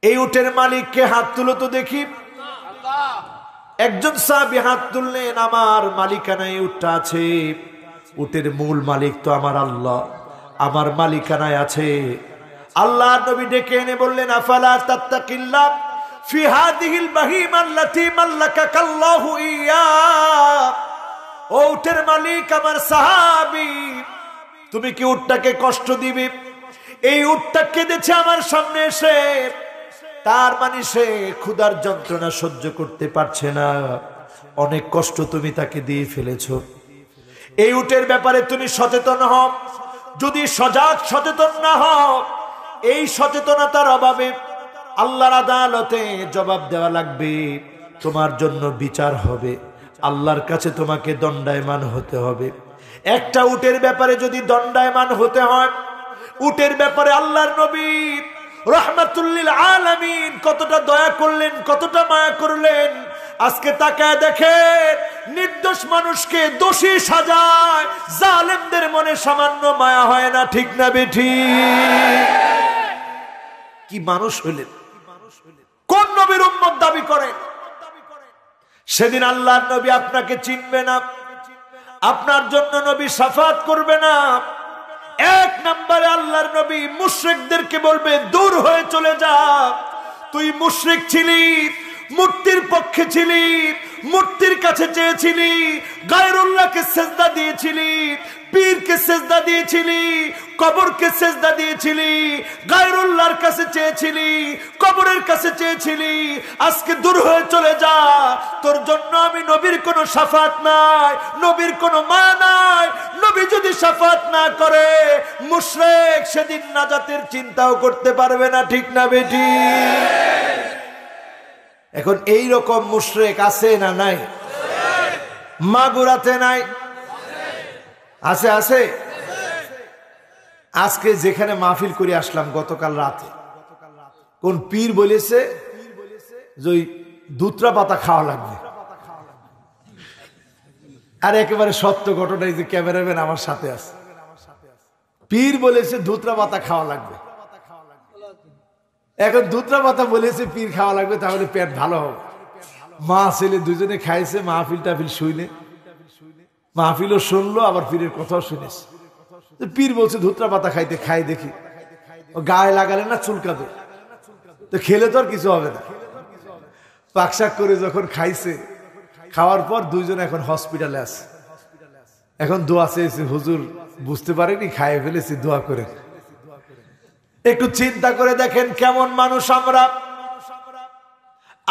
এই উটের মালিককে হাত তুলো তো দেখি একজন সাহাবি হাত তুললেন আমার মালিকানায় উঠটা আছে উটের মূল মালিক তো আমার আল্লাহ আমার মালিকানায় আছে আল্লাহ নবী ডেকে এনে বললেন আফালা তাত্তাকিল্লা ফি হাদিহিল বাহিম আল্লাতি মাল্লাকা আল্লাহু ইয়া ও উটের মালিক আমার সাহাবি তুমি কি উটটাকে কষ্ট দিবে এই উটটা কেঁদেছে আমার সামনে এসে তার মানে সে ক্ষুধার যন্ত্রণা সহ্য করতে পারছে না অনেক কষ্ট তুমি তাকে দিয়ে ফেলেছ এই উটের ব্যাপারে তুমি সচেতন হও যদি সজাগ সচেতন না হও এই সচেতনতার অভাবে আল্লাহর আদালতে জবাব দেওয়া লাগবে তোমার জন্য বিচার হবে আল্লাহর কাছে তোমাকে দণ্ডায়মান হতে হবে একটা উটের ব্যাপারে যদি দণ্ডায়মান হতে হয় উটের ব্যাপারে আল্লাহর নবী রহমাতুল্লিল আলামিন কতটা দয়া করলেন কতটা মায়া করলেন আজকে তাকায় দেখে নির্দোষ মানুষকে দোষী সাজায় জালেমদের মনে সামান্য মায়া হয় না ঠিক না বেঠি কি মানুষ হইলেন কোন নবীর উম্মত দাবি করেন সেদিন আল্লাহ নবী আপনাকে চিনবে না আপনার জন্য নবী সাফাত করবে না এক নম্বরে আল্লাহর নবী মুশ্রিকদেরকে বলবে দূর হয়ে চলে যা তুই মুশ্রিক ছিলি মূর্তির পক্ষে ছিলি মূর্তির কাছে চেয়েছিলি গায়রুল্লাহকে সেজদা দিয়েছিলি পীরকে সেজদা দিয়েছিলি কবরকে সেজদা দিয়েছিলি গায়রুল্লাহর কাছে চেয়েছিলি কবরের কাছে চেয়েছিলি আজকে দূর হয়ে চলে যা তোর জন্য আমি নবীর কোনো সাফাত নাই নবীর কোনো মা নাই নবী যদি সাফাত না করে মুশরেক সেদিন নাজাতের চিন্তাও করতে পারবে না ঠিক না বেটি এখন এই রকম মুশ্রেক আছে না নাই মাগুরাতে নাই আছে আছে আজকে যেখানে মাহফিল করে আসলাম গতকাল রাতে কোন পীর বলেছে যে দুত্রা পাতা খাওয়া লাগবে আর একেবারে সত্য ঘটনা এই যে ক্যামেরাম্যান আমার সাথে আছে পীর বলেছে ধুতরা পাতা খাওয়া লাগবে এখন দুটা পাতা বলেছে পীর খাওয়া লাগবে তাহলে পেট ভালো হবে মা ছেলে দুজনে খাইছে মাহফিল টাফিল শুইলে মাহফিলও শুনলো আবার পীরের কথাও শুনেছে পীর বলছে ধুতরা পাতা খাইতে খাই দেখি ও গায়ে লাগালে না চুলকাবে তো খেলে তো আর কিছু হবে না পাকশাক করে যখন খাইছে খাওয়ার পর দুইজন এখন হসপিটালে আছে এখন দোয়া চেয়েছে হুজুর বুঝতে পারেনি খাইয়ে ফেলেছি দোয়া করে একটু চিন্তা করে দেখেন কেমন মানুষ আমরা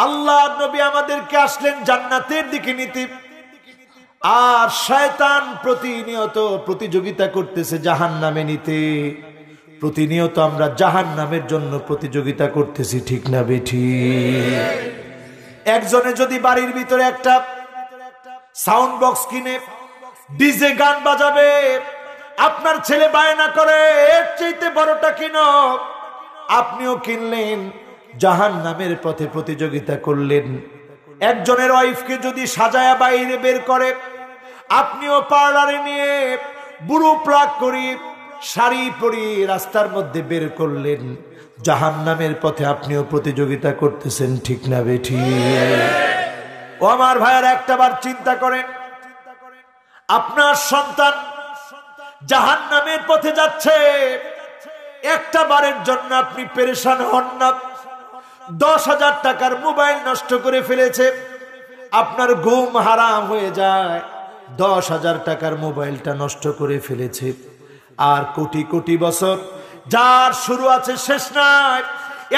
আল্লাহ নবী আমাদেরকে আসলেন জান্নাতের দিকে নীতি আর শয়তান প্রতিনিয়ত প্রতিযোগিতা করতেছে জাহান নামে নিতে প্রতিনিয়ত আমরা জাহান নামের জন্য প্রতিযোগিতা করতেছি ঠিক না বেঠি একজনে যদি বাড়ির ভিতরে একটা সাউন্ড বক্স কিনে ডিজে গান বাজাবে আপনার ছেলে বায়না করে এর চাইতে বড়টা কিন আপনিও কিনলেন জাহান নামের পথে প্রতিযোগিতা করলেন একজনের ওয়াইফকে যদি সাজায়া বাইরে বের করে আপনিও পার্লারে নিয়ে বুড়ো প্লাগ করি শাড়ি পরি রাস্তার মধ্যে বের করলেন জাহান নামের পথে আপনিও প্রতিযোগিতা করতেছেন ঠিক না বেঠি ও আমার ভাইয়ার একটা বার চিন্তা করেন আপনার সন্তান জাহান নামের পথে যাচ্ছে একটা বারের জন্য আপনি পেরেশান হন না দশ হাজার টাকার মোবাইল নষ্ট করে ফেলেছে আপনার ঘুম হারাম হয়ে যায় দশ হাজার টাকার মোবাইলটা নষ্ট করে ফেলেছে আর কোটি কোটি বছর যার শুরু আছে শেষ নাই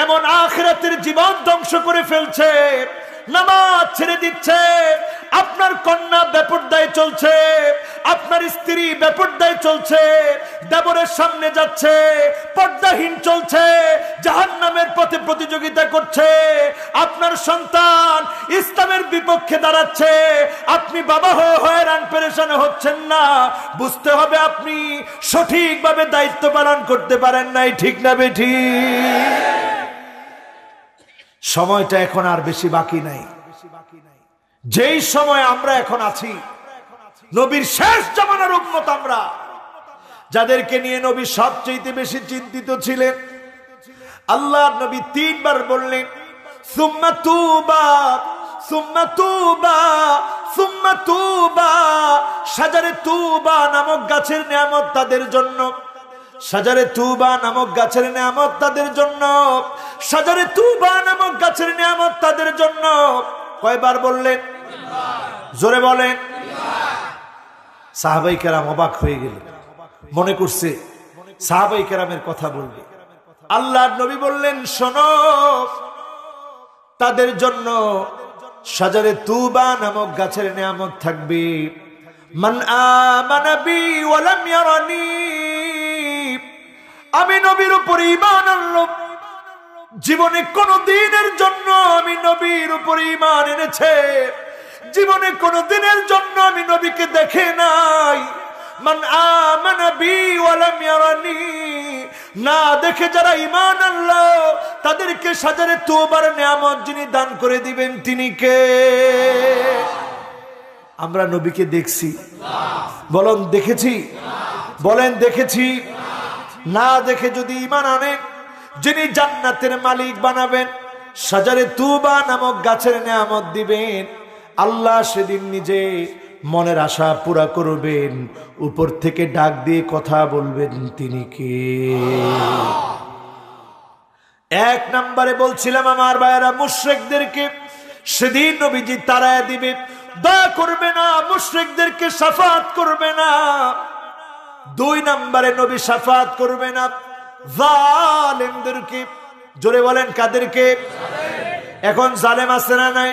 এমন আখরাতের জীবন ধ্বংস করে ফেলছে নামাজ ছেড়ে দিচ্ছে আপনার কন্যা বেপরদায় চলছে আপনার স্ত্রী বেপরদায় চলছে দেবরের সামনে যাচ্ছে পর্দাহীন চলছে জাহান নামের পথে প্রতিযোগিতা করছে আপনার সন্তান ইসলামের বিপক্ষে দাঁড়াচ্ছে আপনি বাবা হয়ে হয়ে রান পেরেশান হচ্ছেন না বুঝতে হবে আপনি সঠিকভাবে দায়িত্ব পালন করতে পারেন নাই ঠিক না বেঠি সময়টা এখন আর বেশি বাকি নাই যেই সময় আমরা এখন আছি নবীর শেষ জামানার উন্মত আমরা যাদেরকে নিয়ে নবী সবচেয়ে বেশি চিন্তিত ছিলেন আল্লাহ নবী তিনবার বললেন সুম্মা তুবা সুম্মা সুম্মা তুবা সাজারে তুবা নামক গাছের নিয়ামত তাদের জন্য সাজারে তুবা নামক গাছের নিয়ামত তাদের জন্য সাজারে তুবা নামক গাছের নিয়ামত তাদের জন্য কয়বার বললেন জোরে বলেন সাহাবাই কেরাম অবাক হয়ে গেল মনে করছে সাহাবাই কেরামের কথা বলবে আল্লাহ নবী বললেন শোন তাদের জন্য সাজারে তুবা নামক গাছের নিয়ামত থাকবে আমি নবীর উপর ইমান আনলাম জীবনে কোন দিনের জন্য আমি নবীর উপর ইমান এনেছে জীবনে কোনো দিনের জন্য আমি নবীকে দেখে নাই মান আমানা না দেখে যারা ইমান আল্লাহ তাদেরকে সাজারে তোবার নিয়ামত যিনি দান করে দিবেন তিনি কে আমরা নবীকে দেখছি বলেন দেখেছি বলেন দেখেছি না দেখে যদি ইমান আনেন যিনি জান্নাতের মালিক বানাবেন সাজারে তুবা নামক গাছের নিয়ামত দিবেন আল্লাহ সেদিন নিজে মনের আশা পুরা করবেন উপর থেকে ডাক দিয়ে কথা বলবেন তিনি কে এক নম্বরে বলছিলাম আমার ভাইয়েরা মুশ্রেকদেরকে সেদিন নবীজি তারায় দিবে দা করবে না মুশ্রেকদেরকে সাফাত করবে না দুই নম্বরে নবী সাফাত করবে না জালেমদেরকে জোরে বলেন কাদেরকে এখন জালেম আছে না নাই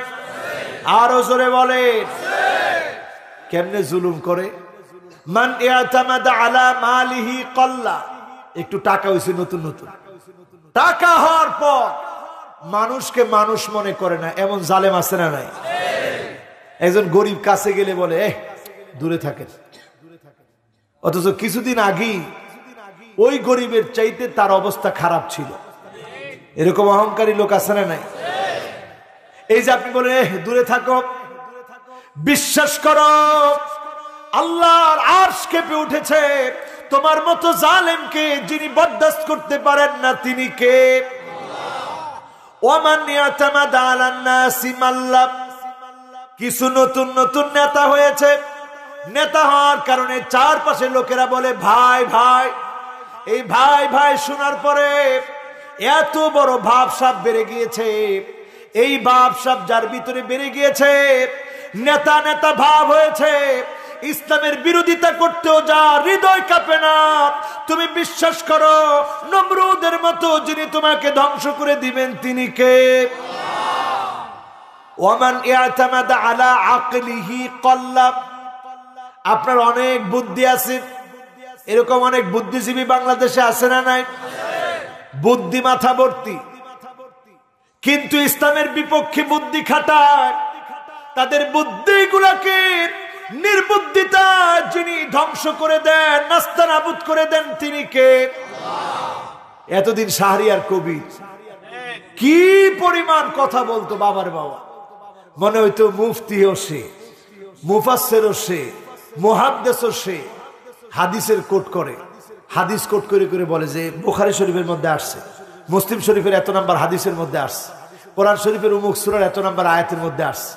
আরো জোরে বলে কেমনে জুলুম করে একটু টাকা হয়েছে নতুন নতুন টাকা হওয়ার পর মানুষকে মানুষ মনে করে না এমন জালেম আছে না নাই একজন গরিব কাছে গেলে বলে এ দূরে থাকেন অথচ কিছুদিন আগেই ওই গরিবের চাইতে তার অবস্থা খারাপ ছিল এরকম অহংকারী লোক আছে না নাই এই যে আপনি বলে দূরে থাকো বিশ্বাস করো আল্লাহর আর্শ কেঁপে উঠেছে তোমার মতো জালেমকে যিনি বরদাস্ত করতে পারেন না তিনি কে কিছু নতুন নতুন নেতা হয়েছে নেতা হওয়ার কারণে চারপাশে লোকেরা বলে ভাই ভাই এই ভাই ভাই শোনার পরে এত বড় ভাবসাপ বেড়ে গিয়েছে এই বাপ সব যার ভিতরে বেড়ে গিয়েছে নেতা নেতা ভাব হয়েছে ইসলামের বিরোধিতা করতেও যা হৃদয় কাঁপে না তুমি বিশ্বাস করো নম্রদের মতো যিনি তোমাকে ধ্বংস করে দিবেন তিনি কে ওমান আলা আকলিহি আপনার অনেক বুদ্ধি আছে এরকম অনেক বুদ্ধিজীবী বাংলাদেশে আছে না নাই বুদ্ধি মাথা ভর্তি কিন্তু ইসলামের বিপক্ষে বুদ্ধি খাটায় তাদের গুলাকে নির্বুদ্ধিতা যিনি ধ্বংস করে দেন নাস্তা নাবুদ করে দেন তিনি কে এতদিন সাহারিয়ার কবি কি পরিমাণ কথা বলতো বাবার বাবা মনে হইতো মুফতিও সে মুফাসেরও সে মোহাদ্দেশও সে হাদিসের কোট করে হাদিস কোট করে করে বলে যে বোখারি শরীফের মধ্যে আসছে মুসলিম শরীফের এত নাম্বার হাদিসের মধ্যে আসছে কোরআন শরীফের উমুক সুরার এত নাম্বার আয়াতের মধ্যে আসছে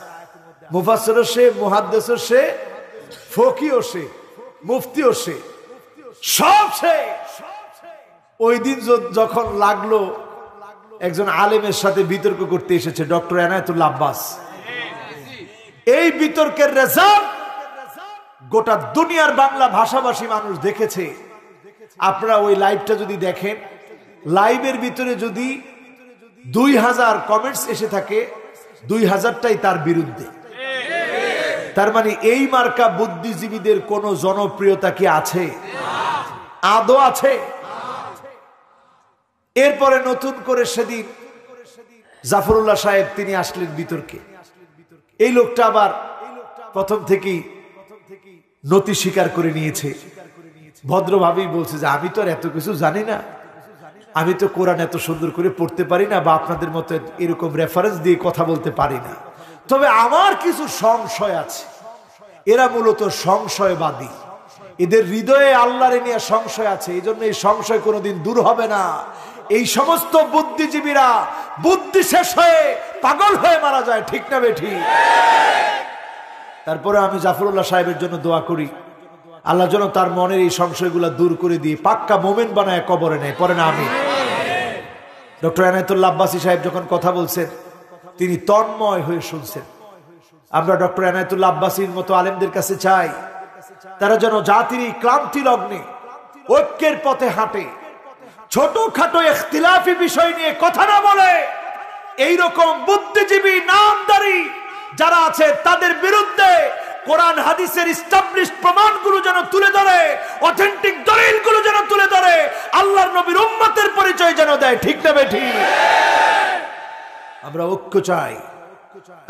মুফাসর সে মুহাদ্দেশ সে ফকিও সে মুফতিও সে সব সে ওই দিন যখন লাগলো একজন আলেমের সাথে বিতর্ক করতে এসেছে ডক্টর এনায়তুল আব্বাস এই বিতর্কের রেজাল্ট গোটা দুনিয়ার বাংলা ভাষাভাষী মানুষ দেখেছে আপনারা ওই লাইভটা যদি দেখেন লাইভের ভিতরে যদি দুই হাজার কমেন্টস এসে থাকে দুই হাজারটাই তার বিরুদ্ধে তার মানে এই মার্কা বুদ্ধিজীবীদের কোন জনপ্রিয়তা কি আছে আদৌ আছে এরপরে নতুন করে সেদিন জাফরুল্লাহ সাহেব তিনি আসলেন বিতর্কে এই লোকটা আবার প্রথম থেকেই নতি স্বীকার করে নিয়েছে ভদ্রভাবেই বলছে যে আমি তো আর এত কিছু জানি না আমি তো কোরআন এত সুন্দর করে পড়তে পারি না বা আপনাদের মতো এরকম রেফারেন্স দিয়ে কথা বলতে পারি না তবে আমার কিছু সংশয় আছে এরা মূলত সংশয়বাদী এদের হৃদয়ে আল্লাহরে নিয়ে সংশয় আছে এই জন্য এই সংশয় কোনোদিন দূর হবে না এই সমস্ত বুদ্ধিজীবীরা বুদ্ধি শেষ হয়ে পাগল হয়ে মারা যায় ঠিক না বেঠি তারপরে আমি জাফরুল্লাহ সাহেবের জন্য দোয়া করি আল্লাহ যেন তার মনের এই সংশয়গুলো দূর করে দিয়ে পাক্কা মোমেন্ট বানায় কবরে নেয় পরে না আমি ডক্টর এনায়তুল্লা আব্বাসী সাহেব যখন কথা বলছেন তিনি তন্ময় হয়ে শুনছেন আমরা ডক্টর এনায়তুল্লা আব্বাসীর মতো আলেমদের কাছে চাই তারা যেন জাতির এই ক্লান্তি লগ্নে ঐক্যের পথে হাঁটে ছোটখাটো এখতিলাফি বিষয় নিয়ে কথা না বলে এইরকম বুদ্ধিজীবী নামদারি যারা আছে তাদের বিরুদ্ধে কোরআন হাদিসের ইস্টাবলিশ প্রমাণগুলো যেন তুলে ধরে অথেন্টিক দলিলগুলো যেন তুলে ধরে আল্লাহর নবীর উম্মতের পরিচয় যেন দেয় ঠিক না বেঠি আমরা ঐক্য চাই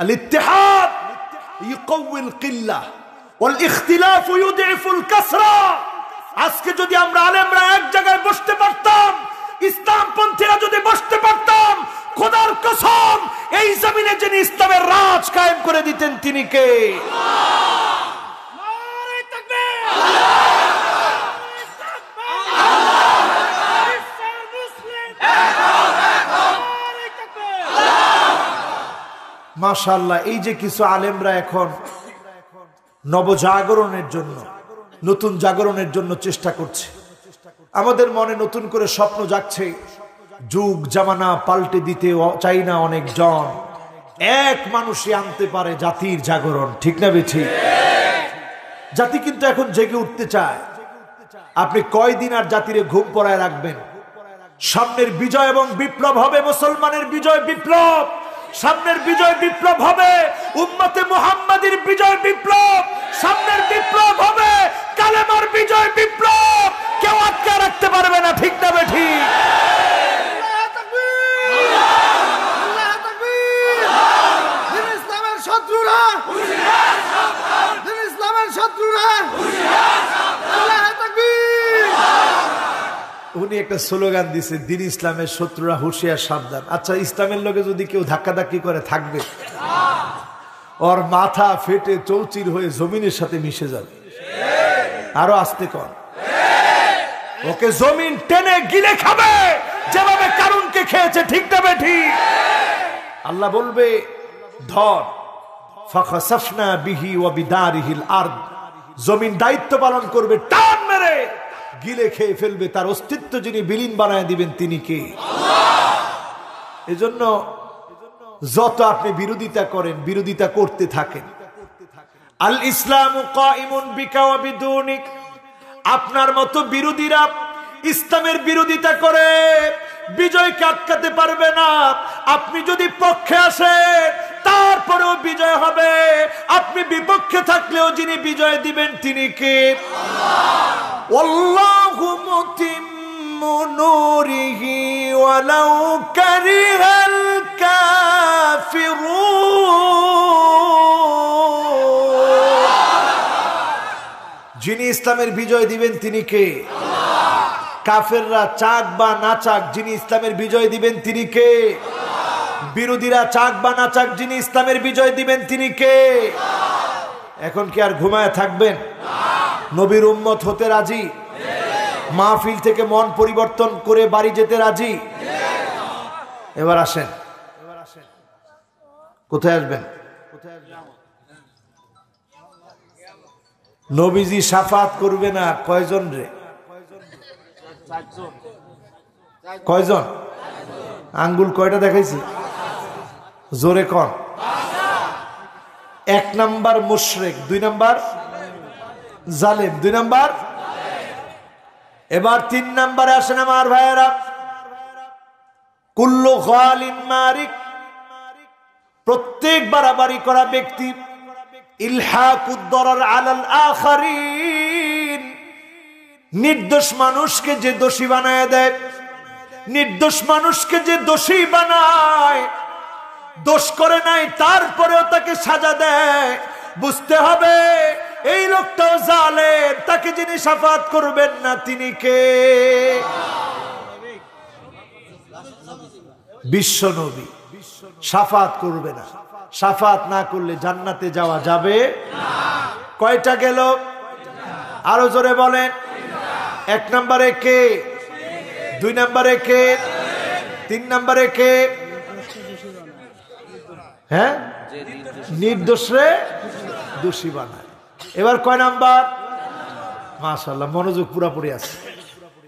আল ইত্তেহাদ يقوي القلة والاختلاف يضعف কাসরা আজকে যদি আমরা আলেমরা এক জায়গায় বসতে পারতাম ইসলামপন্থীরা যদি বসতে পারতাম খোদার কসম এই জমিনে যিনি ইসলামের রাজ কায়েম করে দিতেন তিনি কে মাশাল্লাহ এই যে কিছু আলেমরা এখন নবজাগরণের জন্য নতুন জাগরণের জন্য চেষ্টা করছে আমাদের মনে নতুন করে স্বপ্ন জাগছে যুগ জামানা পাল্টে দিতে চাই না অনেক জন এক মানুষই আনতে পারে জাতির জাগরণ ঠিক না বেছি জাতি কিন্তু এখন জেগে উঠতে চায় আপনি কয়দিন আর জাতিরে ঘুম পড়ায় রাখবেন সামনের বিজয় এবং বিপ্লব হবে মুসলমানের বিজয় বিপ্লব সামনের বিজয় বিপ্লব হবে উম্মতে মুহাম্মাদের বিজয় বিপ্লব সামনের বিপ্লব হবে কালেমার বিজয় বিপ্লব কেউ আটকা রাখতে পারবে না ঠিক না বেঠিক শত্রুরা ইসলামের শত্রুরা উনি একটা স্লোগান দিছে দিন ইসলামের শত্রুরা হুশিয়ার সাবধান আচ্ছা ইসলামের লোকে যদি কেউ ধাক্কাধাক্কি করে থাকবে ওর মাথা ফেটে চৌচির হয়ে জমিনের সাথে মিশে যাবে আরো আসতে কর ওকে জমিন টেনে গিলে খাবে যেভাবে কারণকে খেয়েছে ঠিক দেবে ঠিক আল্লাহ বলবে ধর ফাখাসাফনা বিহি ও বিদারিহিল জমিন দায়িত্ব পালন করবে টান মেরে গিলে খেয়ে ফেলবে তার অস্তিত্ব যিনি বিলীন বানায় দিবেন তিনি কে এজন্য যত আপনি বিরোধিতা করেন বিরোধিতা করতে থাকেন আল ইসলাম আপনার মতো বিরোধীরা ইসলামের বিরোধিতা করে বিজয়কে আটকাতে পারবে না আপনি যদি পক্ষে আসেন তারপরেও বিজয় হবে আপনি বিপক্ষে থাকলেও যিনি বিজয় দিবেন তিনি কে যিনি ইসলামের বিজয় দিবেন তিনি কে কাফেররা চাক বা না চাক যিনি ইসলামের বিজয় দিবেন তিনি কে বিরোধীরা চাক বা না চাক যিনি ইসলামের বিজয় দিবেন তিনি কে এখন কি আর ঘুমায় থাকবেন নবীর উম্মত হতে রাজি মাহফিল থেকে মন পরিবর্তন করে বাড়ি যেতে রাজি এবার আসেন কোথায় আসবেন নবীজি সাফাত করবে না কয়জন রে কয়জন আঙ্গুল কয়টা দেখাইছি জোরে কর এক নাম্বার মুশরেক দুই নাম্বার জালেম দুই নাম্বার এবার তিন নাম্বারে আসেন আমার ভাইয়েরা কুল্লু খালিন মারিক প্রত্যেক বাড়াবাড়ি করা ব্যক্তি নির্দোষ মানুষকে যে দোষী বানায় দেয় নির্দোষ মানুষকে যে দোষী বানায় দোষ করে নাই তারপরেও তাকে সাজা দেয় বুঝতে হবে এই লোকটাও জালেম তাকে যিনি সাফাত করবেন না তিনি কে বিশ্ব নবী সাফাত করবে না সাফাত না করলে জান্নাতে যাওয়া যাবে কয়টা গেল আরো জোরে বলেন এক নম্বরে কে দুই নম্বরে কে তিন নম্বরে কে হ্যাঁ রে দোষী বানায় এবার কয় নাম্বার মাশাল্লাহ মনোযোগ পুরাপুরি আছে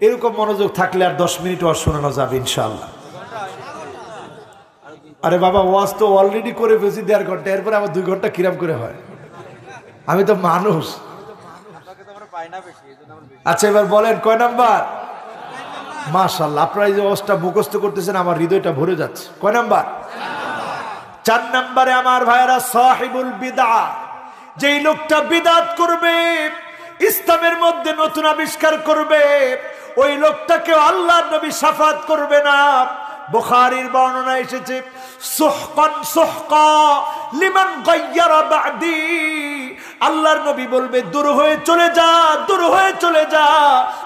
এরকম মনোযোগ থাকলে আর দশ মিনিট ওয়াজ শোনানো যাবে ইনশাল্লাহ আরে বাবা ওয়াজ তো অলরেডি করে ফেলছি দেড় ঘন্টা এরপরে আমার দুই ঘন্টা কিরাম করে হয় আমি তো মানুষ আচ্ছা এবার বলেন কয় নাম্বার মাশাল্লাহ আপনারা এই যে ওয়াজটা মুখস্থ করতেছেন আমার হৃদয়টা ভরে যাচ্ছে কয় নাম্বার চার নম্বরে আমার ভাইরা সাহেবুল বিদা যেই লোকটা বিদাত করবে ইসলামের মধ্যে নতুন আবিষ্কার করবে ওই লোকটাকে আল্লাহ নবী সাফাত করবে না বুখারীর বর্ণনা এসেছে সুহকান সুহকা লিমান গায়্যারা বাদি আল্লাহর নবী বলবে দূর হয়ে চলে যা দূর হয়ে চলে যা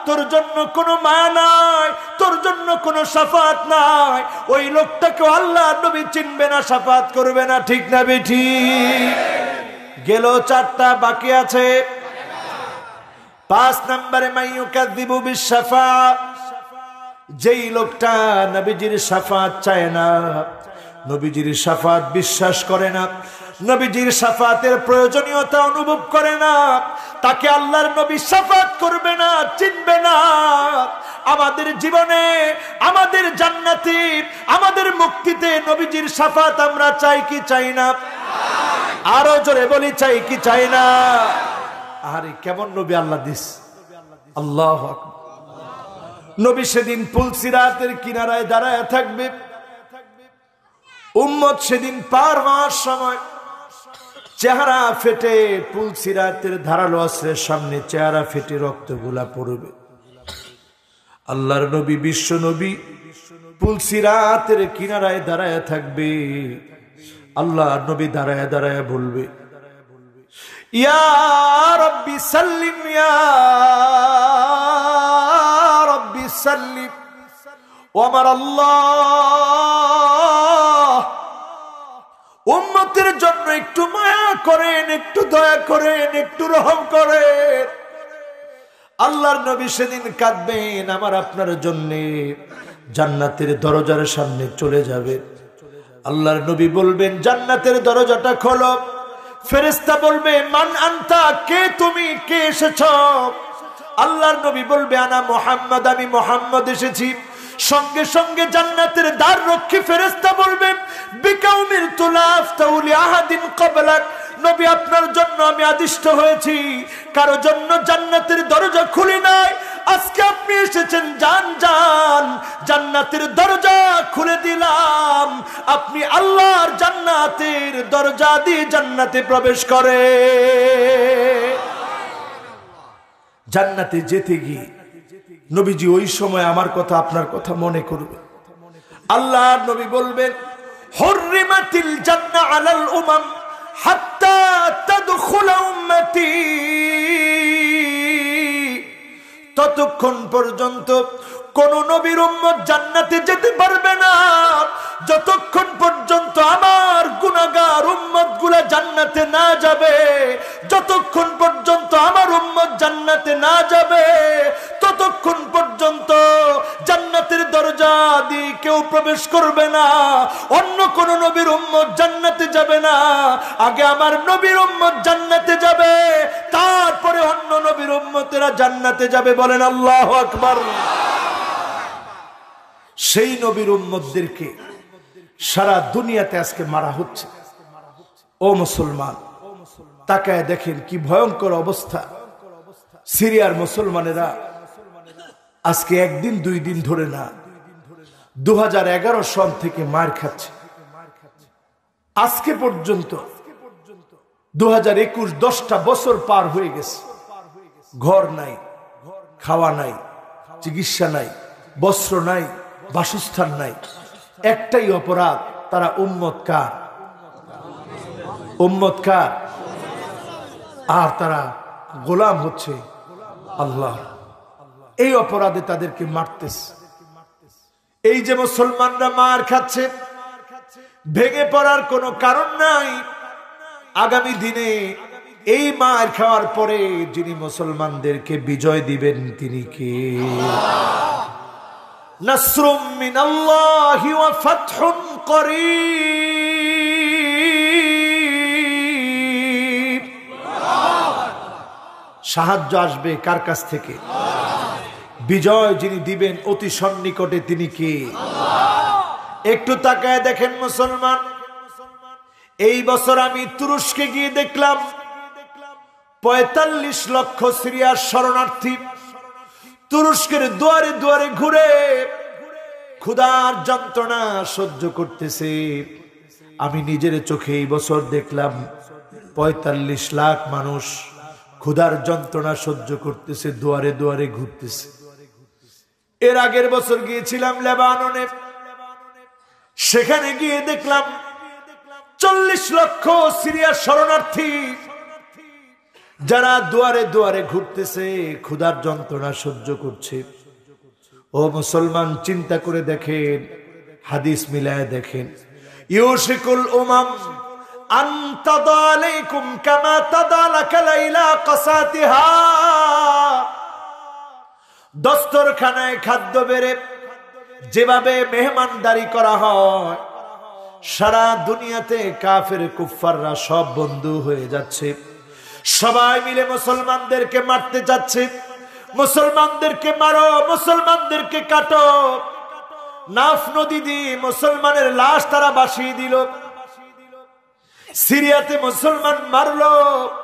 তোর জন্য কোনো মায়া নাই তোর জন্য কোনো সাফাত নাই ওই লোকটাকে আল্লাহর নবী চিনবে না সাফাত করবে না ঠিক না বেঠি গেল চারটা বাকি আছে পাঁচ নম্বরে মাইয়ুকা দিবু বিশ্বাফা যেই লোকটা নবীজির সাফাত চায় না নবীজির সাফাত বিশ্বাস করে না নবীজির সাফাতের প্রয়োজনীয়তা অনুভব করে না তাকে আল্লাহর নবী সাফাত করবে না চিনবে না আমাদের জীবনে আমাদের জান্নাতি আমাদের মুক্তিতে নবীজির সাফাত আমরা চাই কি চাই না আরো জোরে বলি চাই কি চাই না আরে কেমন নবী আল্লাহ দিস আল্লাহ আকবর নবী সেদিন পুলসিরাতের কিনারায় দাঁড়ায় থাকবে উম্মত সেদিন পার হওয়ার সময় চেহারা ফেটে পুলসিরাতের ধারালো অস্ত্রের সামনে চেহারা ফেটে রক্তগুলা পড়বে আল্লাহর নবী বিশ্ব নবী পুলসিরাতের কিনারায় দাঁড়ায় থাকবে আল্লাহর নবী দাঁড়ায় দাঁড়ায় বলবে ইয়া রব্বি সাল্লিম ইয়া রব্বি সাল্লি ও আমার জন্য একটু মায়া করেন একটু দয়া করেন একটু রহম করেন আল্লাহর নবী সেদিন কাঁদবেন আমার আপনার জন্য জান্নাতের দরজার সামনে চলে যাবে আল্লাহর নবী বলবেন জান্নাতের দরজাটা খোলো ফেরেস্তা বলবে মান আনতা কে তুমি কে এসেছ আল্লাহর নবী বলবে আনা মোহাম্মদ আমি মোহাম্মদ এসেছি সঙ্গে সঙ্গে জান্নাতের দ্বার রক্ষী ফেরেস্তা বলবে বিকাউমির তুলাফ তাউলি আহাদিন কবলাক নবী আপনার জন্য আমি আদিষ্ট হয়েছি কারো জন্য জান্নাতের দরজা খুলি নাই আজকে আপনি এসেছেন জান জান জান্নাতের দরজা খুলে দিলাম আপনি আল্লাহর জান্নাতের দরজা দিয়ে জান্নাতে প্রবেশ করে জান্নাতে যেতে গিয়ে নবীজি ওই সময় আমার কথা আপনার কথা মনে করবে আল্লাহ নবী বলবেন হরিমাতিল জান্না আলাল উমাম হাত্তা তাদখুলা উম্মতি ততক্ষণ পর্যন্ত কোন নবীর উম্মত জান্নাতে যেতে পারবে না যতক্ষণ পর্যন্ত আমার গুণাগার উম্মত গুলা জান্নাতে না যাবে যতক্ষণ পর্যন্ত আমার উম্মত জান্নাতে না যাবে ততক্ষণ পর্যন্ত জান্নাতের দরজা দিয়ে কেউ প্রবেশ করবে না অন্য কোন নবীর উম্মত জান্নাতে যাবে না আগে আমার নবীর উম্মত জান্নাতে যাবে তারপরে অন্য নবীর উম্মতেরা জান্নাতে যাবে বলেন আল্লাহ আকবর সেই নবীর উন্মদদেরকে সারা দুনিয়াতে আজকে মারা হচ্ছে ও মুসলমান তাকায় দেখেন কি ভয়ঙ্কর অবস্থা সিরিয়ার মুসলমানেরা আজকে একদিন দুই দিন ধরে না দু সন থেকে মার খাচ্ছে আজকে পর্যন্ত দু হাজার একুশ দশটা বছর পার হয়ে গেছে ঘর নাই খাওয়া নাই চিকিৎসা নাই বস্ত্র নাই বাসস্থান নাই একটাই অপরাধ তারা উম্মত কার উম্মত কার আর তারা গোলাম হচ্ছে আল্লাহ এই অপরাধে তাদেরকে মারতেছে এই যে মুসলমানরা মার খাচ্ছে ভেঙে পড়ার কোনো কারণ নাই আগামী দিনে এই মার খাওয়ার পরে যিনি মুসলমানদেরকে বিজয় দিবেন তিনি কে সাহায্য আসবে কার কাছ থেকে বিজয় যিনি দিবেন অতি সন্নিকটে তিনি কে একটু তাকায় দেখেন মুসলমান এই বছর আমি তুরস্কে গিয়ে দেখলাম পঁয়তাল্লিশ লক্ষ সিরিয়ার শরণার্থী তুরস্কের দুয়ারে দুয়ারে ঘুরে ক্ষুধার যন্ত্রণা সহ্য করতেছে আমি নিজের চোখে এই বছর দেখলাম পঁয়তাল্লিশ লাখ মানুষ ক্ষুধার যন্ত্রণা সহ্য করতেছে দুয়ারে দুয়ারে ঘুরতেছে এর আগের বছর গিয়েছিলাম লেবাননে সেখানে গিয়ে দেখলাম চল্লিশ লক্ষ সিরিয়ার শরণার্থী যারা দুয়ারে দুয়ারে ঘুরতেছে ক্ষুধার যন্ত্রণা সহ্য করছে ও মুসলমান চিন্তা করে দেখেন হাদিস মিলায় দেখেন ইউশিকুল উমাম দস্তরখানায় খাদ্য বেড়ে যেভাবে মেহমানদারি করা হয় সারা দুনিয়াতে কাফের কুফাররা সব বন্ধু হয়ে যাচ্ছে সবাই মিলে মুসলমানদেরকে মারতে যাচ্ছে মুসলমানদেরকে মারো মুসলমানদেরকে কাটো নাফ নদী দিয়ে মুসলমানের লাশ তারা বাসিয়ে দিল সিরিয়াতে মুসলমান মারলো